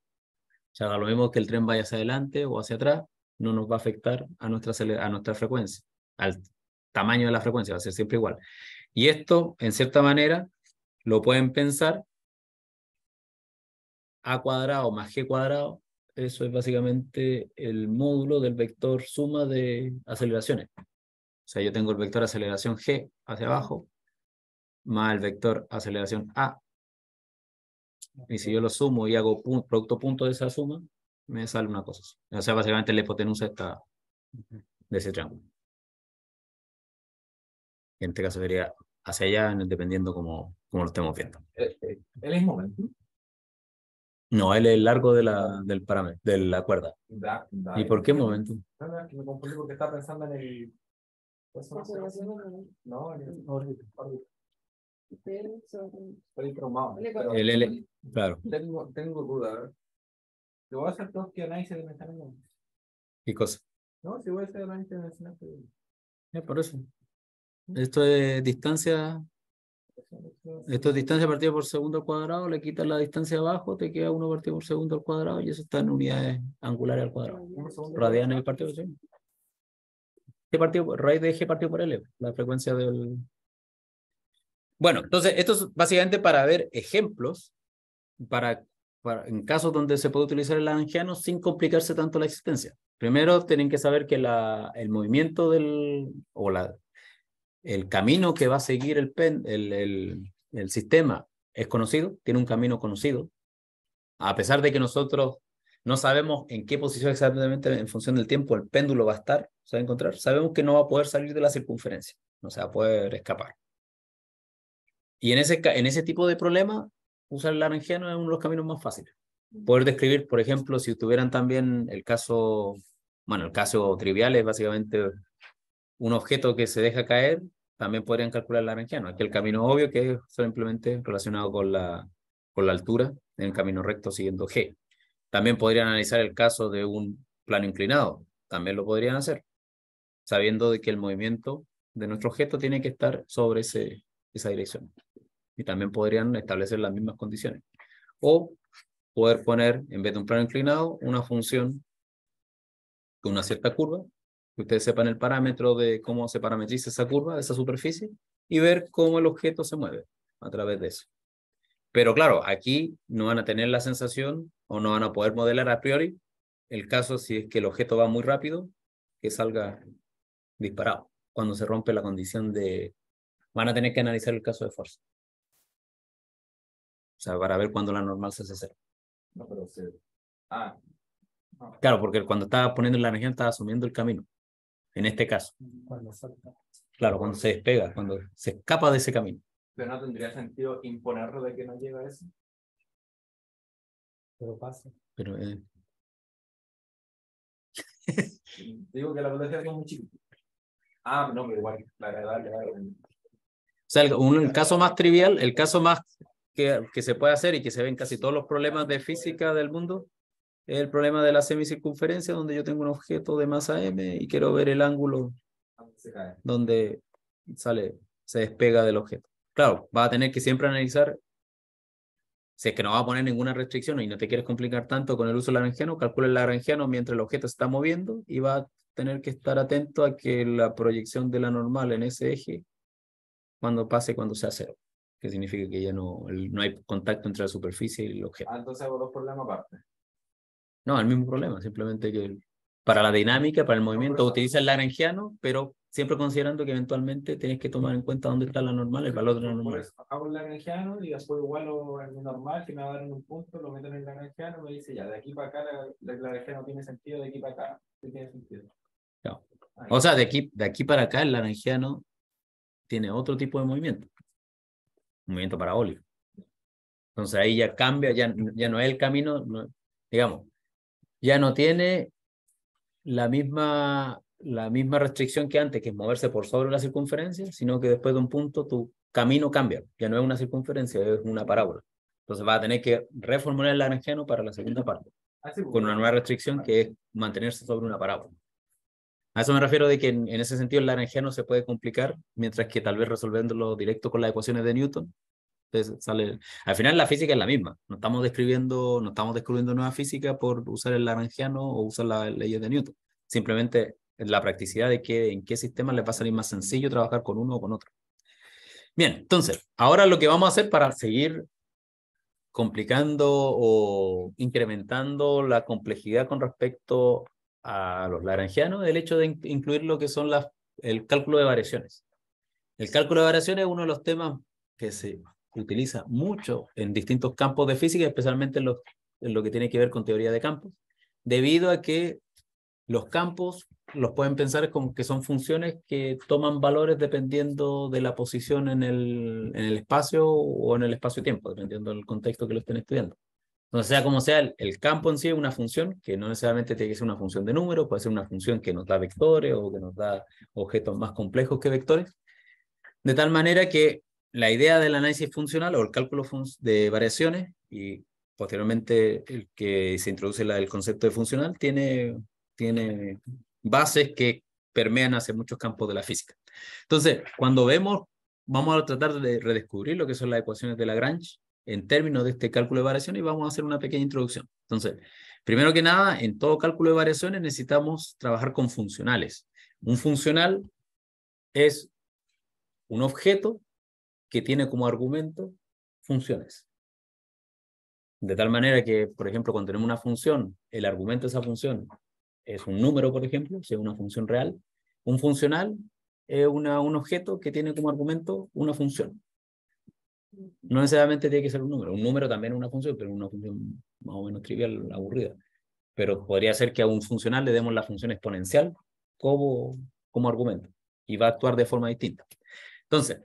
sea, lo mismo que el tren vaya hacia adelante o hacia atrás, no nos va a afectar a nuestra, a nuestra frecuencia, al tamaño de la frecuencia, va a ser siempre igual. Y esto, en cierta manera, lo pueden pensar a cuadrado más g cuadrado, eso es básicamente el módulo del vector suma de aceleraciones. O sea, yo tengo el vector aceleración g hacia abajo, más el vector aceleración a y si yo lo sumo y hago producto punto de esa suma, me sale una cosa. O sea, básicamente la hipotenusa está de ese triángulo. En este caso sería hacia allá, dependiendo como, como lo estemos viendo. Eh, eh, ¿Él es momento? No, él es el largo de la, del de la cuerda. ¿Y por qué eh, momento? No, que me porque pensando en el... No, el, claro. Tengo, tengo duda. Te voy a hacer dos análisis de ¿Qué cosa? No, si voy a hacer análisis de por eso. Esto es distancia. Esto es distancia partida por segundo al cuadrado, le quitas la distancia abajo, te queda uno partido por segundo al cuadrado y eso está en unidades angulares al cuadrado. Radianes partido por este partido, raíz de eje partido por L, la frecuencia del, bueno, entonces esto es básicamente para ver ejemplos, para, en casos donde se puede utilizar el angiano sin complicarse tanto la existencia. Primero tienen que saber que la, el movimiento del, o la, el camino que va a seguir el, el, el, sistema es conocido, tiene un camino conocido, a pesar de que nosotros no sabemos en qué posición exactamente en función del tiempo el péndulo va a estar, se va a encontrar, sabemos que no va a poder salir de la circunferencia, no se va a poder escapar. Y en ese, en ese tipo de problema, usar el laranjiano es uno de los caminos más fáciles. Poder describir, por ejemplo, si tuvieran también el caso, bueno, el caso trivial es básicamente un objeto que se deja caer, también podrían calcular el laranjiano. Aquí el camino obvio que es simplemente relacionado con la, con la altura en el camino recto siguiendo G. También podrían analizar el caso de un plano inclinado, también lo podrían hacer, sabiendo de que el movimiento de nuestro objeto tiene que estar sobre ese, esa dirección. Y también podrían establecer las mismas condiciones. O poder poner, en vez de un plano inclinado, una función con una cierta curva, que ustedes sepan el parámetro de cómo se parametriza esa curva, esa superficie, y ver cómo el objeto se mueve a través de eso. Pero claro, aquí no van a tener la sensación o no van a poder modelar a priori el caso si es que el objeto va muy rápido, que salga disparado, cuando se rompe la condición de van a tener que analizar el caso de fuerza. O sea, para ver cuándo la normal se hace cero. No, pero se... Ah. Claro, porque cuando estaba poniendo la energía estaba asumiendo el camino. En este caso. Claro, cuando se despega, cuando se escapa de ese camino. Pero no tendría sentido imponerlo de que no llega a eso. Pero pasa. Pero. Eh. (laughs) Digo que la potencia es muy chiquita. Ah, no, pero igual, la verdad, la verdad. O sea, un, caso más trivial, el caso más que, se puede hacer y que se ven casi todos los problemas de física del mundo, es el problema de la semicircunferencia, donde yo tengo un objeto de masa m y quiero ver el ángulo donde sale, se despega del objeto. Claro, va a tener que siempre analizar si es que no va a poner ninguna restricción y no te quieres complicar tanto con el uso laranjiano, calcula el laranjiano mientras el objeto se está moviendo y va a tener que estar atento a que la proyección de la normal en ese eje cuando pase, cuando sea cero, que significa que ya no, no hay contacto entre la superficie y el objeto. Ah, entonces hago dos problemas aparte. No, el mismo problema, simplemente que para la dinámica, para el movimiento, utiliza el lagrangiano, pero siempre considerando que eventualmente tienes que tomar en cuenta dónde está la normal, el valor de la normal. Pues, hago el lagrangiano y después igualo el normal que me va a dar en un punto, lo meto en el lagrangiano y me dice ya, de aquí para acá el lagrangiano tiene sentido, de aquí para acá sí tiene sentido. No. O sea, de aquí, de aquí para acá el lagrangiano tiene otro tipo de movimiento, movimiento parabólico. Entonces ahí ya cambia, ya, ya no es el camino, digamos, ya no tiene la misma, la misma restricción que antes, que es moverse por sobre la circunferencia, sino que después de un punto tu camino cambia, ya no es una circunferencia, es una parábola. Entonces va a tener que reformular el laranjeno para la segunda parte, con una nueva restricción que es mantenerse sobre una parábola. A eso me refiero de que en, ese sentido el laranjano se puede complicar, mientras que tal vez resolviéndolo directo con las ecuaciones de Newton, pues, sale... Al final la física es la misma, no estamos describiendo, no estamos descubriendo nueva física por usar el laranjiano o usar las leyes de Newton, simplemente la practicidad de que, en qué sistema les va a salir más sencillo trabajar con uno o con otro. Bien, entonces, ahora lo que vamos a hacer para seguir complicando o incrementando la complejidad con respecto a los laranjianos el hecho de incluir lo que son las, el cálculo de variaciones. El cálculo de variaciones es uno de los temas que se utiliza mucho en distintos campos de física, especialmente en, los, lo que tiene que ver con teoría de campos, debido a que los campos los pueden pensar como que son funciones que toman valores dependiendo de la posición en el, en el espacio o en el espacio-tiempo, dependiendo del contexto que lo estén estudiando. Entonces, sea como sea, el, campo en sí es una función que no necesariamente tiene que ser una función de números, puede ser una función que nos da vectores o que nos da objetos más complejos que vectores. De tal manera que la idea del análisis funcional o el cálculo de variaciones y posteriormente el que se introduce la, el concepto de funcional tiene, tiene bases que permean hacia muchos campos de la física. Entonces, cuando vemos, vamos a tratar de redescubrir lo que son las ecuaciones de Lagrange, en términos de este cálculo de variaciones y vamos a hacer una pequeña introducción. Entonces, primero que nada, en todo cálculo de variaciones necesitamos trabajar con funcionales. Un funcional es un objeto que tiene como argumento funciones. De tal manera que, por ejemplo, cuando tenemos una función, el argumento de esa función es un número, por ejemplo, si es una función real. Un funcional es un objeto que tiene como argumento una función. No necesariamente tiene que ser un número, un número también es una función, pero una función más o menos trivial, aburrida. Pero podría ser que a un funcional le demos la función exponencial como, como argumento y va a actuar de forma distinta. Entonces,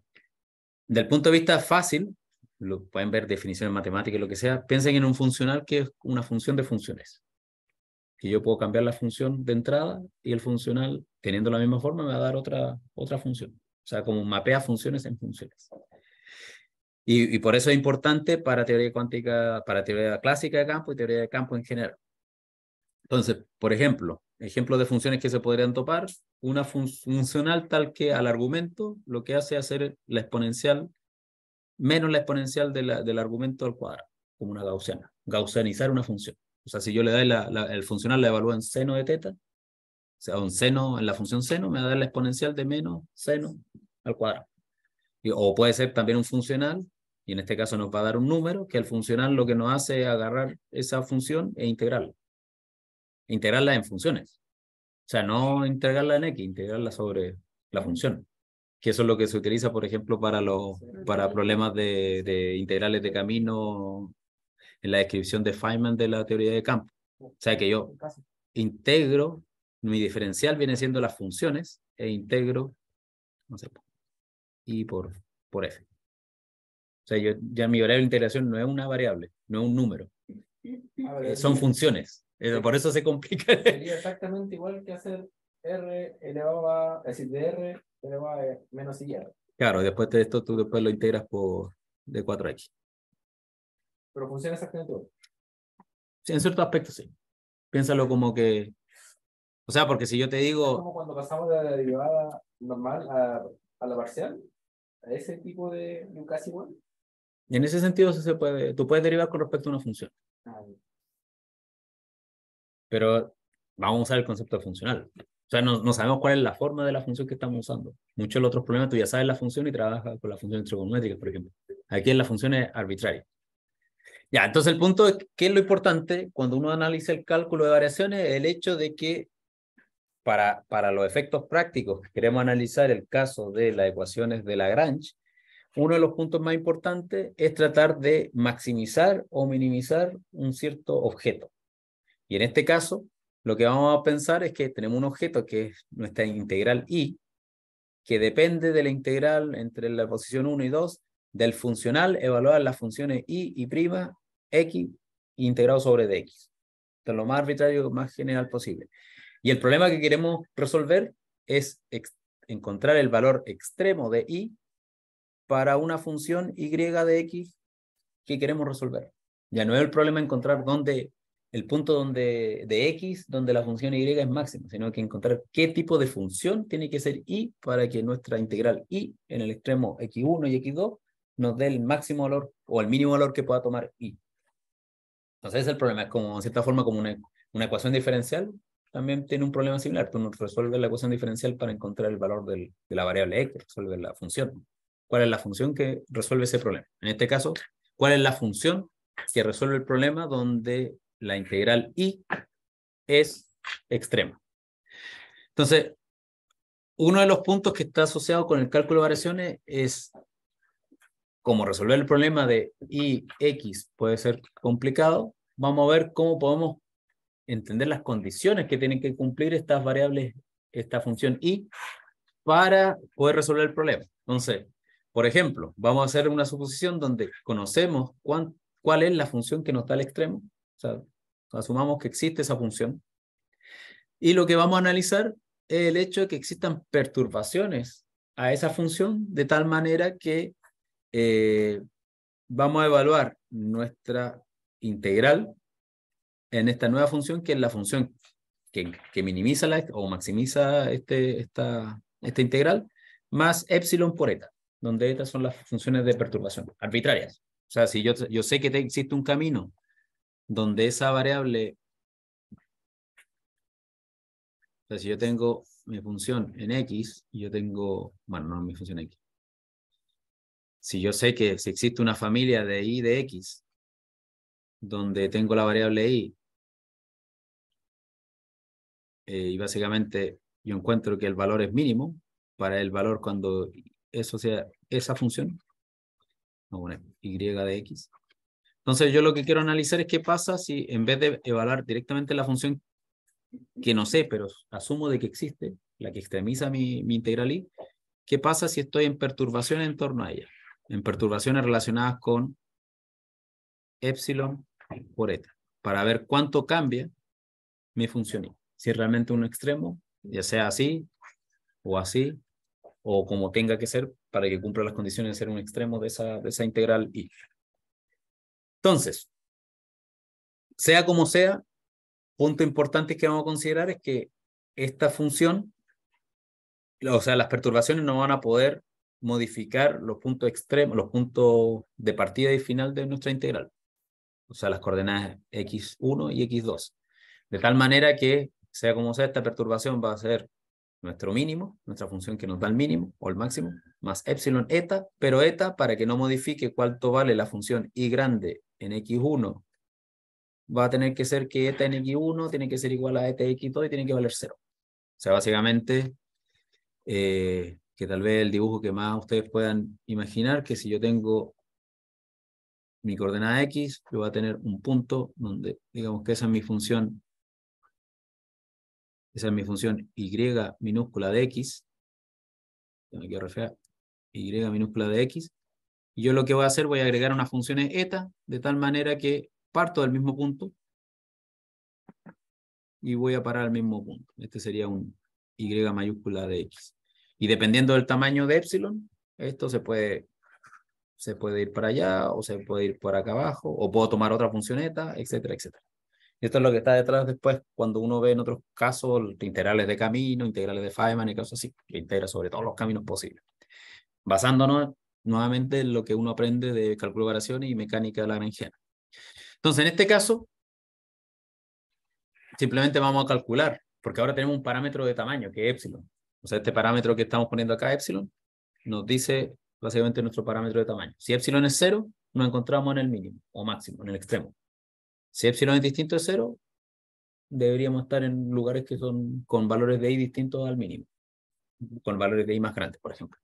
del punto de vista fácil, lo pueden ver definiciones matemáticas y lo que sea, piensen en un funcional que es una función de funciones. Que yo puedo cambiar la función de entrada y el funcional, teniendo la misma forma, me va a dar otra, otra función. O sea, como mapea funciones en funciones. Y, por eso es importante para teoría cuántica, para teoría clásica de campo y teoría de campo en general. Entonces, por ejemplo, ejemplos de funciones que se podrían topar, una funcional tal que al argumento lo que hace es hacer la exponencial menos la exponencial de la, del argumento al cuadrado, como una gaussiana, gaussianizar una función. O sea, si yo le doy el funcional, la evalúo en seno de teta, o sea, un seno, en la función seno, me va a dar la exponencial de menos seno al cuadrado. O puede ser también un funcional, y en este caso nos va a dar un número, que el funcional lo que nos hace es agarrar esa función e integrarla. Integrarla en funciones. O sea, no integrarla en X, integrarla sobre la función. Que eso es lo que se utiliza, por ejemplo, para, los, para problemas de, integrales de camino en la descripción de Feynman de la teoría de campo. O sea, que yo integro, mi diferencial viene siendo las funciones e integro, no sé, y por, por F. O sea, yo, ya mi variable de integración no es una variable, no es un número. Eh, son funciones. Eh, por eso se complica. Sería exactamente igual que hacer R elevado a, es decir, de R elevado a menos y Claro, después de esto tú después lo integras por de 4X. Pero funciona exactamente todo. Sí, en cierto aspecto sí. Piénsalo como que. O sea, porque si yo te digo. como cuando pasamos de la derivada normal a a la parcial, a ese tipo de, un casi igual. Y en ese sentido se puede, tú puedes derivar con respecto a una función. Ah, Pero vamos a usar el concepto funcional. O sea, no, sabemos cuál es la forma de la función que estamos usando. Muchos de los otros problemas tú ya sabes la función y trabajas con la función trigonométrica, por ejemplo. Aquí en la función es arbitraria. Ya, entonces el punto es que es lo importante cuando uno analiza el cálculo de variaciones, el hecho de que para, los efectos prácticos, queremos analizar el caso de las ecuaciones de Lagrange, uno de los puntos más importantes es tratar de maximizar o minimizar un cierto objeto. Y en este caso, lo que vamos a pensar es que tenemos un objeto que es nuestra integral i, que depende de la integral entre la posición 1 y 2 del funcional evaluar las funciones i y prima, x integrado sobre dx. De lo más arbitrario, más general posible. Y el problema que queremos resolver es encontrar el valor extremo de y para una función y de x que queremos resolver. Ya no es el problema encontrar dónde el punto donde de x donde la función y es máxima, sino que encontrar qué tipo de función tiene que ser y para que nuestra integral y en el extremo x1 y x2 nos dé el máximo valor o el mínimo valor que pueda tomar y. Entonces es el problema, es como en cierta forma como una, una ecuación diferencial también tiene un problema similar. Tú pues, no resuelves la ecuación diferencial para encontrar el valor de la variable x, resuelve la función. ¿Cuál es la función que resuelve ese problema? En este caso, ¿cuál es la función que resuelve el problema donde la integral y es extrema? Entonces, uno de los puntos que está asociado con el cálculo de variaciones es cómo resolver el problema de y x puede ser complicado, vamos a ver cómo podemos entender las condiciones que tienen que cumplir estas variables, esta función y, para poder resolver el problema. Entonces, por ejemplo, vamos a hacer una suposición donde conocemos cuál es la función que nos da el extremo. O sea, asumamos que existe esa función. Y lo que vamos a analizar es el hecho de que existan perturbaciones a esa función de tal manera que eh, vamos a evaluar nuestra integral en esta nueva función, que es la función que, que minimiza la, o maximiza este, esta, esta integral, más epsilon por eta, donde eta son las funciones de perturbación arbitrarias. O sea, si yo, yo sé que existe un camino donde esa variable, o sea, si yo tengo mi función en X, yo tengo, bueno, no mi función en X. Si yo sé que si existe una familia de Y de X, donde tengo la variable Y eh, y básicamente yo encuentro que el valor es mínimo para el valor cuando eso sea esa función, y de x. Entonces yo lo que quiero analizar es qué pasa si en vez de evaluar directamente la función que no sé, pero asumo de que existe, la que extremiza mi, integral y, ¿qué pasa si estoy en perturbaciones en torno a ella? En perturbaciones relacionadas con epsilon por eta, para ver cuánto cambia mi función si es realmente un extremo, ya sea así o así, o como tenga que ser para que cumpla las condiciones de ser un extremo de esa, de esa integral y. Entonces, sea como sea, punto importante que vamos a considerar es que esta función, o sea, las perturbaciones no van a poder modificar los puntos extremos, los puntos de partida y final de nuestra integral, o sea, las coordenadas x1 y x2, de tal manera que sea como sea, esta perturbación va a ser nuestro mínimo, nuestra función que nos da el mínimo o el máximo, más epsilon eta, pero eta para que no modifique cuánto vale la función y grande en x1 va a tener que ser que eta en x1 tiene que ser igual a eta x2 y tiene que valer 0. O sea, básicamente, eh, que tal vez el dibujo que más ustedes puedan imaginar, que si yo tengo mi coordenada x, yo voy a tener un punto donde digamos que esa es mi función esa es mi función y minúscula de x. quiero referir y minúscula de x. Y yo lo que voy a hacer, voy a agregar unas funciones eta, de tal manera que parto del mismo punto y voy a parar al mismo punto. Este sería un y mayúscula de x. Y dependiendo del tamaño de epsilon, esto se puede, se puede ir para allá o se puede ir por acá abajo, o puedo tomar otra función eta, etcétera, etcétera. Y esto es lo que está detrás después, cuando uno ve en otros casos integrales de camino, integrales de Feynman y cosas así, que integra sobre todos los caminos posibles. Basándonos nuevamente en lo que uno aprende de cálculo variaciones y mecánica de la granjera. Entonces, en este caso, simplemente vamos a calcular, porque ahora tenemos un parámetro de tamaño, que es epsilon. O sea, este parámetro que estamos poniendo acá, epsilon, nos dice básicamente nuestro parámetro de tamaño. Si epsilon es cero, nos encontramos en el mínimo o máximo, en el extremo. Si epsilon es distinto de cero, deberíamos estar en lugares que son con valores de y distintos al mínimo, con valores de y más grandes, por ejemplo.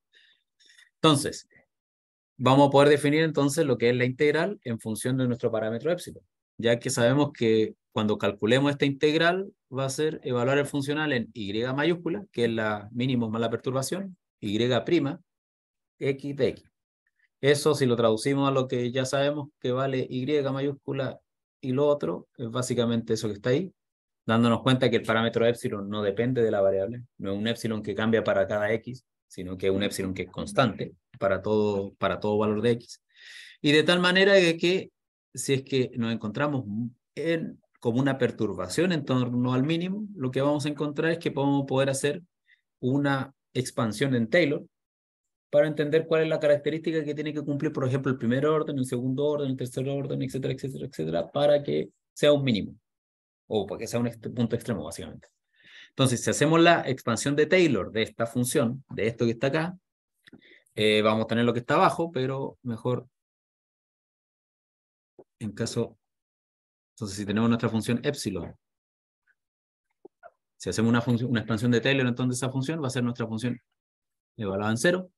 Entonces, vamos a poder definir entonces lo que es la integral en función de nuestro parámetro epsilon, ya que sabemos que cuando calculemos esta integral va a ser evaluar el funcional en y mayúscula, que es la mínimo más la perturbación, y prima, x de x. Eso si lo traducimos a lo que ya sabemos que vale y mayúscula y lo otro es básicamente eso que está ahí, dándonos cuenta que el parámetro epsilon no depende de la variable, no es un epsilon que cambia para cada x, sino que es un epsilon que es constante para todo, para todo valor de x. Y de tal manera que, si es que nos encontramos en, como una perturbación en torno al mínimo, lo que vamos a encontrar es que podemos poder hacer una expansión en Taylor para entender cuál es la característica que tiene que cumplir, por ejemplo, el primer orden, el segundo orden, el tercer orden, etcétera, etcétera, etcétera, para que sea un mínimo o para que sea un punto extremo, básicamente. Entonces, si hacemos la expansión de Taylor de esta función, de esto que está acá, eh, vamos a tener lo que está abajo, pero mejor en caso, entonces si tenemos nuestra función epsilon, si hacemos una, una expansión de Taylor, entonces esa función va a ser nuestra función evaluada en cero,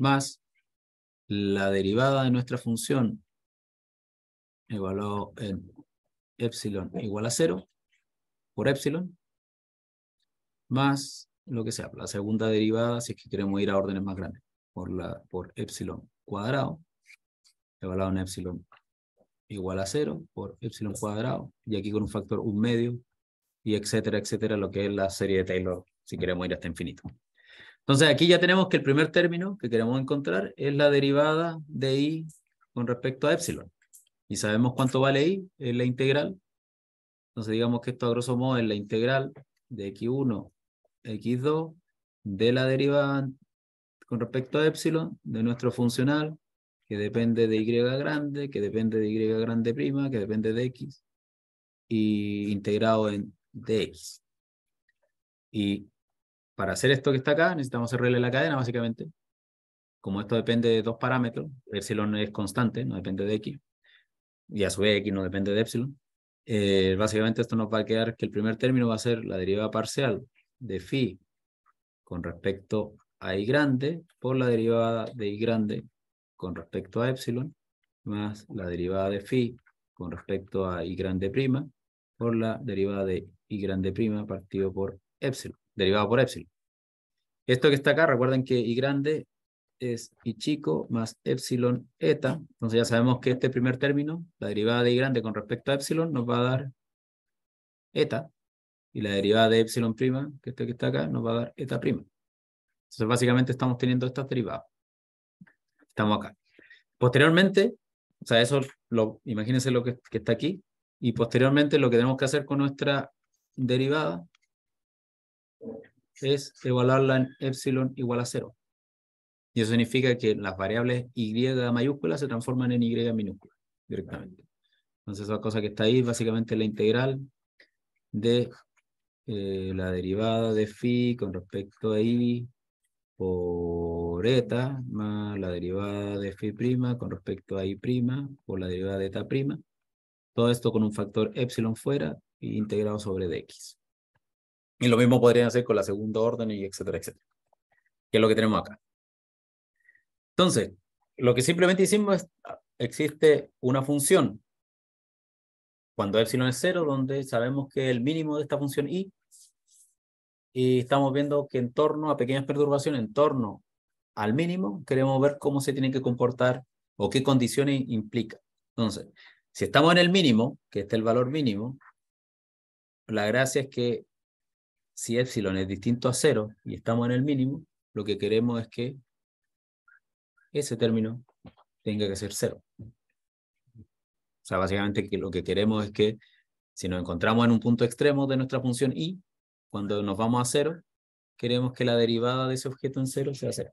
más la derivada de nuestra función evaluado en epsilon igual a cero por epsilon, más lo que sea, la segunda derivada, si es que queremos ir a órdenes más grandes, por, la, por epsilon cuadrado, evaluado en epsilon igual a cero por epsilon cuadrado, y aquí con un factor un medio, y etcétera, etcétera, lo que es la serie de Taylor, si queremos ir hasta infinito. Entonces aquí ya tenemos que el primer término que queremos encontrar es la derivada de i con respecto a epsilon. Y sabemos cuánto vale i, es la integral. Entonces digamos que esto a grosso modo es la integral de x1, x2 de la derivada con respecto a epsilon de nuestro funcional que depende de y grande, que depende de y grande prima, que depende de x y integrado en dx. Y para hacer esto que está acá, necesitamos cerrarle la cadena, básicamente. Como esto depende de dos parámetros, epsilon es constante, no depende de x, y a su vez x no depende de epsilon. Eh, básicamente esto nos va a quedar que el primer término va a ser la derivada parcial de phi con respecto a y grande por la derivada de y grande con respecto a epsilon más la derivada de phi con respecto a y grande prima por la derivada de y grande prima partido por epsilon derivado por epsilon. Esto que está acá, recuerden que y grande es y chico más epsilon eta. Entonces ya sabemos que este primer término, la derivada de y grande con respecto a epsilon, nos va a dar eta. Y la derivada de epsilon prima, que esto que está acá, nos va a dar eta prima. Entonces básicamente estamos teniendo estas derivadas. Estamos acá. Posteriormente, o sea, eso, lo, imagínense lo que está aquí. Y posteriormente lo que tenemos que hacer con nuestra derivada es evaluarla en epsilon igual a cero. Y eso significa que las variables y mayúscula se transforman en y minúscula directamente. Entonces esa cosa que está ahí básicamente la integral de eh, la derivada de phi con respecto a i por eta más la derivada de phi prima con respecto a i prima por la derivada de eta prima. Todo esto con un factor epsilon fuera e integrado sobre dx. Y lo mismo podrían hacer con la segunda orden y etcétera, etcétera. Que es lo que tenemos acá. Entonces, lo que simplemente hicimos es, ah, existe una función cuando epsilon es cero, donde sabemos que el mínimo de esta función i, y estamos viendo que en torno a pequeñas perturbaciones, en torno al mínimo, queremos ver cómo se tienen que comportar o qué condiciones implica. Entonces, si estamos en el mínimo, que este es el valor mínimo, la gracia es que si epsilon es distinto a cero y estamos en el mínimo, lo que queremos es que ese término tenga que ser cero. O sea, básicamente que lo que queremos es que si nos encontramos en un punto extremo de nuestra función y, cuando nos vamos a cero, queremos que la derivada de ese objeto en cero sea cero.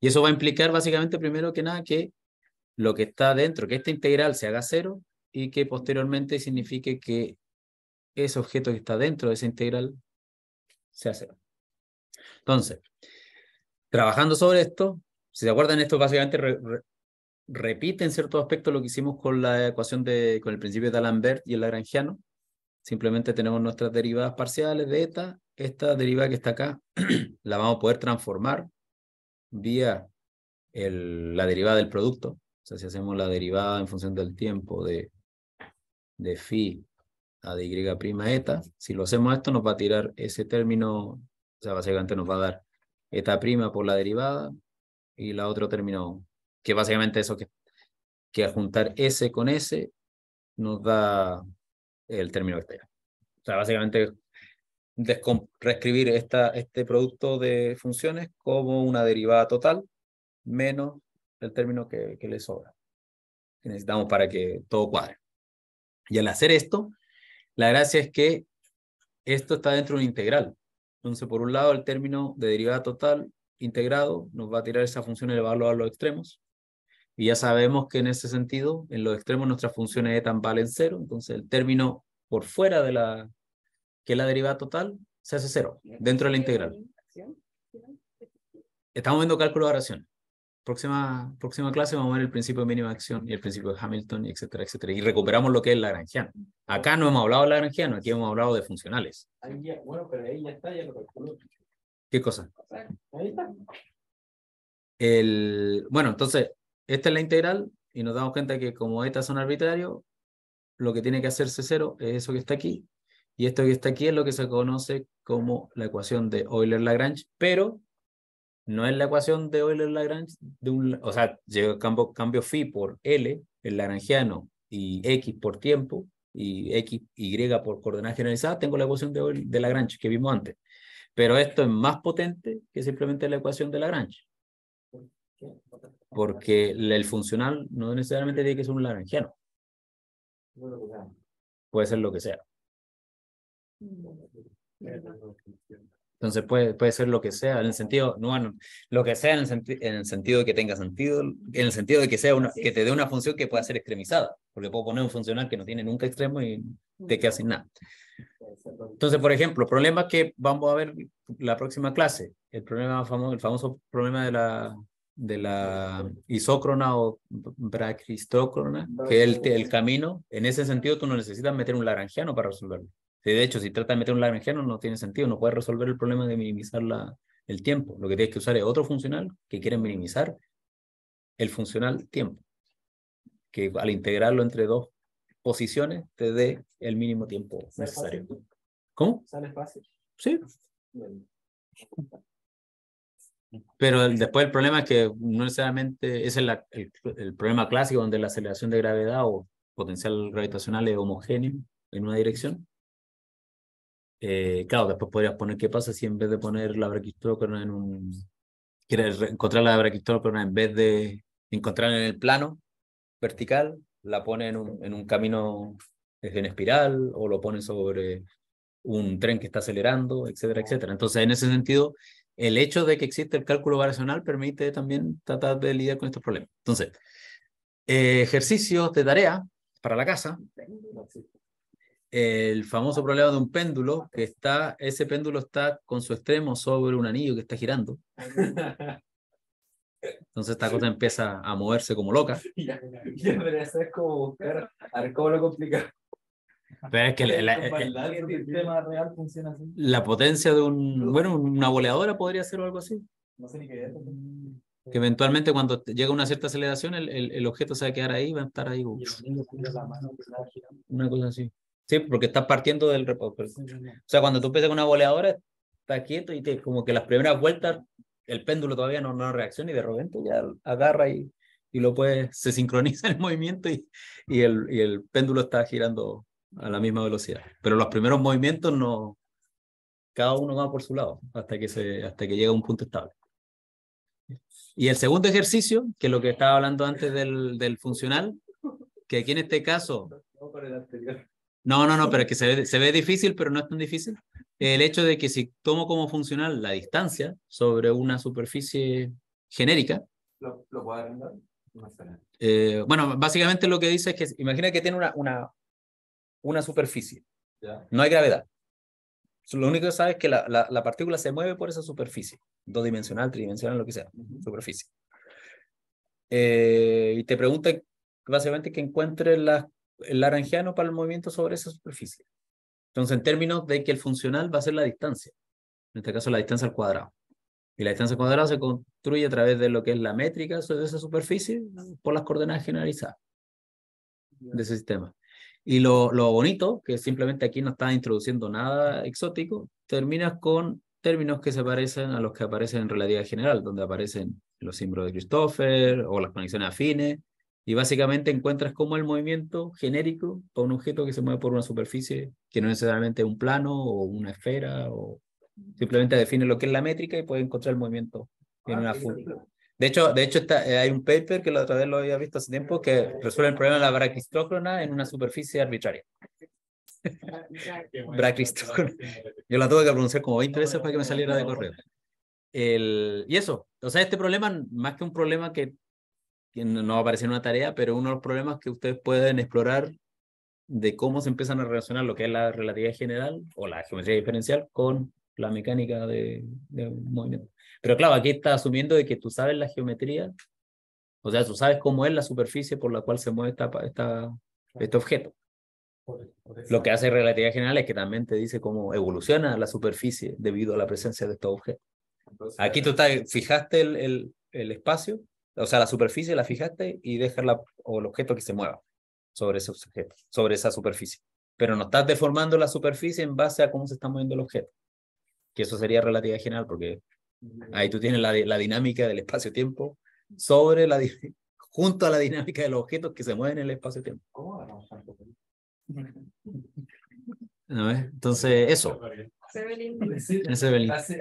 Y eso va a implicar básicamente, primero que nada, que lo que está dentro, que esta integral se haga cero y que posteriormente signifique que ese objeto que está dentro de esa integral se hace. Entonces, trabajando sobre esto, si se acuerdan, esto básicamente repite en cierto aspecto lo que hicimos con la ecuación de, con el principio de D'Alembert y el Lagrangiano. Simplemente tenemos nuestras derivadas parciales de eta. Esta derivada que está acá (clears throat) la vamos a poder transformar vía la derivada del producto. O sea, si hacemos la derivada en función del tiempo de, de phi a de y' eta. Si lo hacemos esto, nos va a tirar ese término, o sea, básicamente nos va a dar eta prima por la derivada y la otro término, que básicamente eso que, que al juntar S con S nos da el término que está O sea, básicamente reescribir esta, este producto de funciones como una derivada total menos el término que, que le sobra, que necesitamos para que todo cuadre. Y al hacer esto, la gracia es que esto está dentro de un integral. Entonces, por un lado, el término de derivada total integrado nos va a tirar esa función elevarlo a los extremos. Y ya sabemos que en ese sentido, en los extremos nuestras funciones e tan valen cero. Entonces, el término por fuera de la que es la derivada total se hace cero dentro de la integral. Estamos viendo cálculo de oraciones próxima, próxima clase vamos a ver el principio de mínima acción y el principio de Hamilton, etcétera, etcétera. Y recuperamos lo que es lagrangiano. Acá no hemos hablado de lagrangiano, aquí hemos hablado de funcionales. bueno, pero ahí ya está, ya lo ¿Qué cosa? Ahí está. El, bueno, entonces, esta es la integral y nos damos cuenta que como estas son arbitrarios, lo que tiene que hacerse cero es eso que está aquí. Y esto que está aquí es lo que se conoce como la ecuación de Euler-Lagrange, pero no es la ecuación de Euler-Lagrange, de un, o sea, yo cambio, cambio phi por L, el lagrangiano, y X por tiempo, y X, Y por coordenada generalizada, tengo la ecuación de, Euler, de Lagrange que vimos antes. Pero esto es más potente que simplemente la ecuación de Lagrange. Porque el funcional no necesariamente tiene que ser un lagrangiano. Puede ser lo que sea. Entonces puede, puede ser lo que sea, en el sentido, no, lo que sea en el, sentido de que tenga sentido, en el sentido de que, sea que te dé una función que pueda ser extremizada, porque puedo poner un funcional que no tiene nunca extremo y te queda sin nada. Entonces, por ejemplo, problema que vamos a ver la próxima clase, el, problema famoso, el famoso problema de la, de la isócrona o brachistócrona, que es el, el camino, en ese sentido tú no necesitas meter un laranjiano para resolverlo de hecho, si tratas de meter un laranjero no tiene sentido, no puedes resolver el problema de minimizar la, el tiempo. Lo que tienes que usar es otro funcional que quiere minimizar el funcional tiempo, que al integrarlo entre dos posiciones te dé el mínimo tiempo necesario. ¿Cómo? Sale fácil. Sí. Pero después el problema es que no necesariamente es el, problema clásico donde la aceleración de gravedad o potencial gravitacional es homogéneo en una dirección. Eh, claro, después podrías poner qué pasa si en vez de poner la en un. Quieres encontrar la pero en vez de encontrarla en el plano vertical, la pone en un, en un camino en espiral o lo pone sobre un tren que está acelerando, etcétera, etcétera. Entonces, en ese sentido, el hecho de que existe el cálculo variacional permite también tratar de lidiar con estos problemas. Entonces, eh, ejercicios de tarea para la casa el famoso problema de un péndulo, que está, ese péndulo está con su extremo sobre un anillo que está girando. Entonces esta cosa empieza a moverse como loca. (laughs) Ya, como buscar, Pero es que la, la potencia de un, bueno, una boleadora podría ser o algo así. No sé ni qué Que eventualmente cuando llega una cierta aceleración, el, el, objeto se va a quedar ahí, va a estar ahí. Una cosa así. Sí, porque estás partiendo del reposo. O sea, cuando tú empiezas con una boleadora, estás quieto y te, como que las primeras vueltas el péndulo todavía no, no reacciona y de repente ya agarra y, lo puedes se sincroniza el (laughs) movimiento y, y, el, el péndulo está girando a la misma velocidad. Pero los primeros movimientos no, cada uno va por su lado hasta que, se, hasta que llega a un punto estable. Y el segundo ejercicio, que es lo que estaba hablando antes del, funcional, que aquí en este caso... No, no, no, pero que se ve, difícil, pero no es tan difícil. El hecho de que si tomo como funcional la distancia sobre una superficie genérica. ¿Lo, lo puedo agrandar? Eh, bueno, básicamente lo que dice es que imagina que tiene una, una, una superficie. No hay gravedad. Lo único que sabe es que la, partícula se mueve por esa superficie, dos-dimensional, tridimensional, lo que sea, superficie. Eh, y te pregunta básicamente que encuentre las el laranjeano para el movimiento sobre esa superficie. Entonces, en términos de que el funcional va a ser la distancia, en este caso la distancia al cuadrado. Y la distancia al cuadrado se construye a través de lo que es la métrica sobre esa superficie por las coordenadas generalizadas de ese sistema. Y lo, bonito, que simplemente aquí no está introduciendo nada exótico, termina con términos que se parecen a los que aparecen en relatividad general, donde aparecen los símbolos de Christopher o las conexiones afines, y básicamente encuentras cómo el movimiento genérico para un objeto que se mueve por una superficie, que no necesariamente es un plano o una esfera, o simplemente define lo que es la métrica y puede encontrar el movimiento en ah, una fórmula. De hecho, de hecho está, eh, hay un paper que la otra vez lo había visto hace tiempo que resuelve el problema de la braquistócrona en una superficie arbitraria. (laughs) braquistócrona. Yo la tuve que pronunciar como 20 veces para que me saliera de correo. El, y eso, o sea, este problema, más que un problema que no va a aparecer una tarea, pero uno de los problemas que ustedes pueden explorar de cómo se empiezan a relacionar lo que es la relatividad general o la geometría diferencial con la mecánica de, movimiento. Pero claro, aquí está asumiendo de que tú sabes la geometría, o sea, tú sabes cómo es la superficie por la cual se mueve esta, este objeto. Lo que hace relatividad general es que también te dice cómo evoluciona la superficie debido a la presencia de estos objetos. Aquí tú eh, fijaste el, el espacio, o sea, la superficie la fijaste y la o el objeto que se mueva sobre ese sobre esa superficie. Pero no estás deformando la superficie en base a cómo se está moviendo el objeto. Que eso sería relatividad general, porque ahí tú tienes la, la dinámica del espacio-tiempo sobre la (laughs) junto a la dinámica de los objetos que se mueven en el espacio-tiempo. Entonces, eso.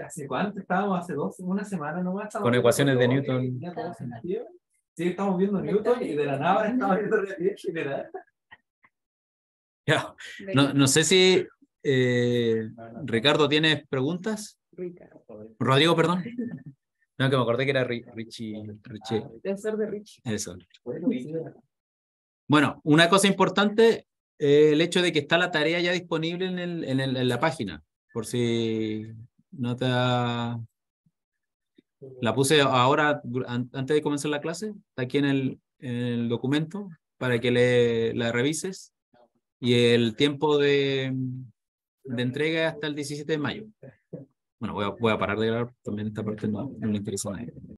¿Hace, cuánto estábamos? ¿Hace dos? ¿Una semana nomás? Con ecuaciones de Newton. Sí, estamos viendo Newton y de la nada estamos viendo general. No, no sé si eh, Ricardo, ¿tienes preguntas? Ricardo. Rodrigo, perdón. (laughs) No, que me acordé que era Richie. Ah, Richie. de Richie. Eso. Bueno, una cosa importante, eh, el hecho de que está la tarea ya disponible en, el, en, el, en la página por si no te La puse ahora, antes de comenzar la clase, está aquí en el, en el documento para que le, la revises. Y el tiempo de, de entrega hasta el 17 de mayo. Bueno, voy a, voy a parar de grabar, también esta parte no, no interesa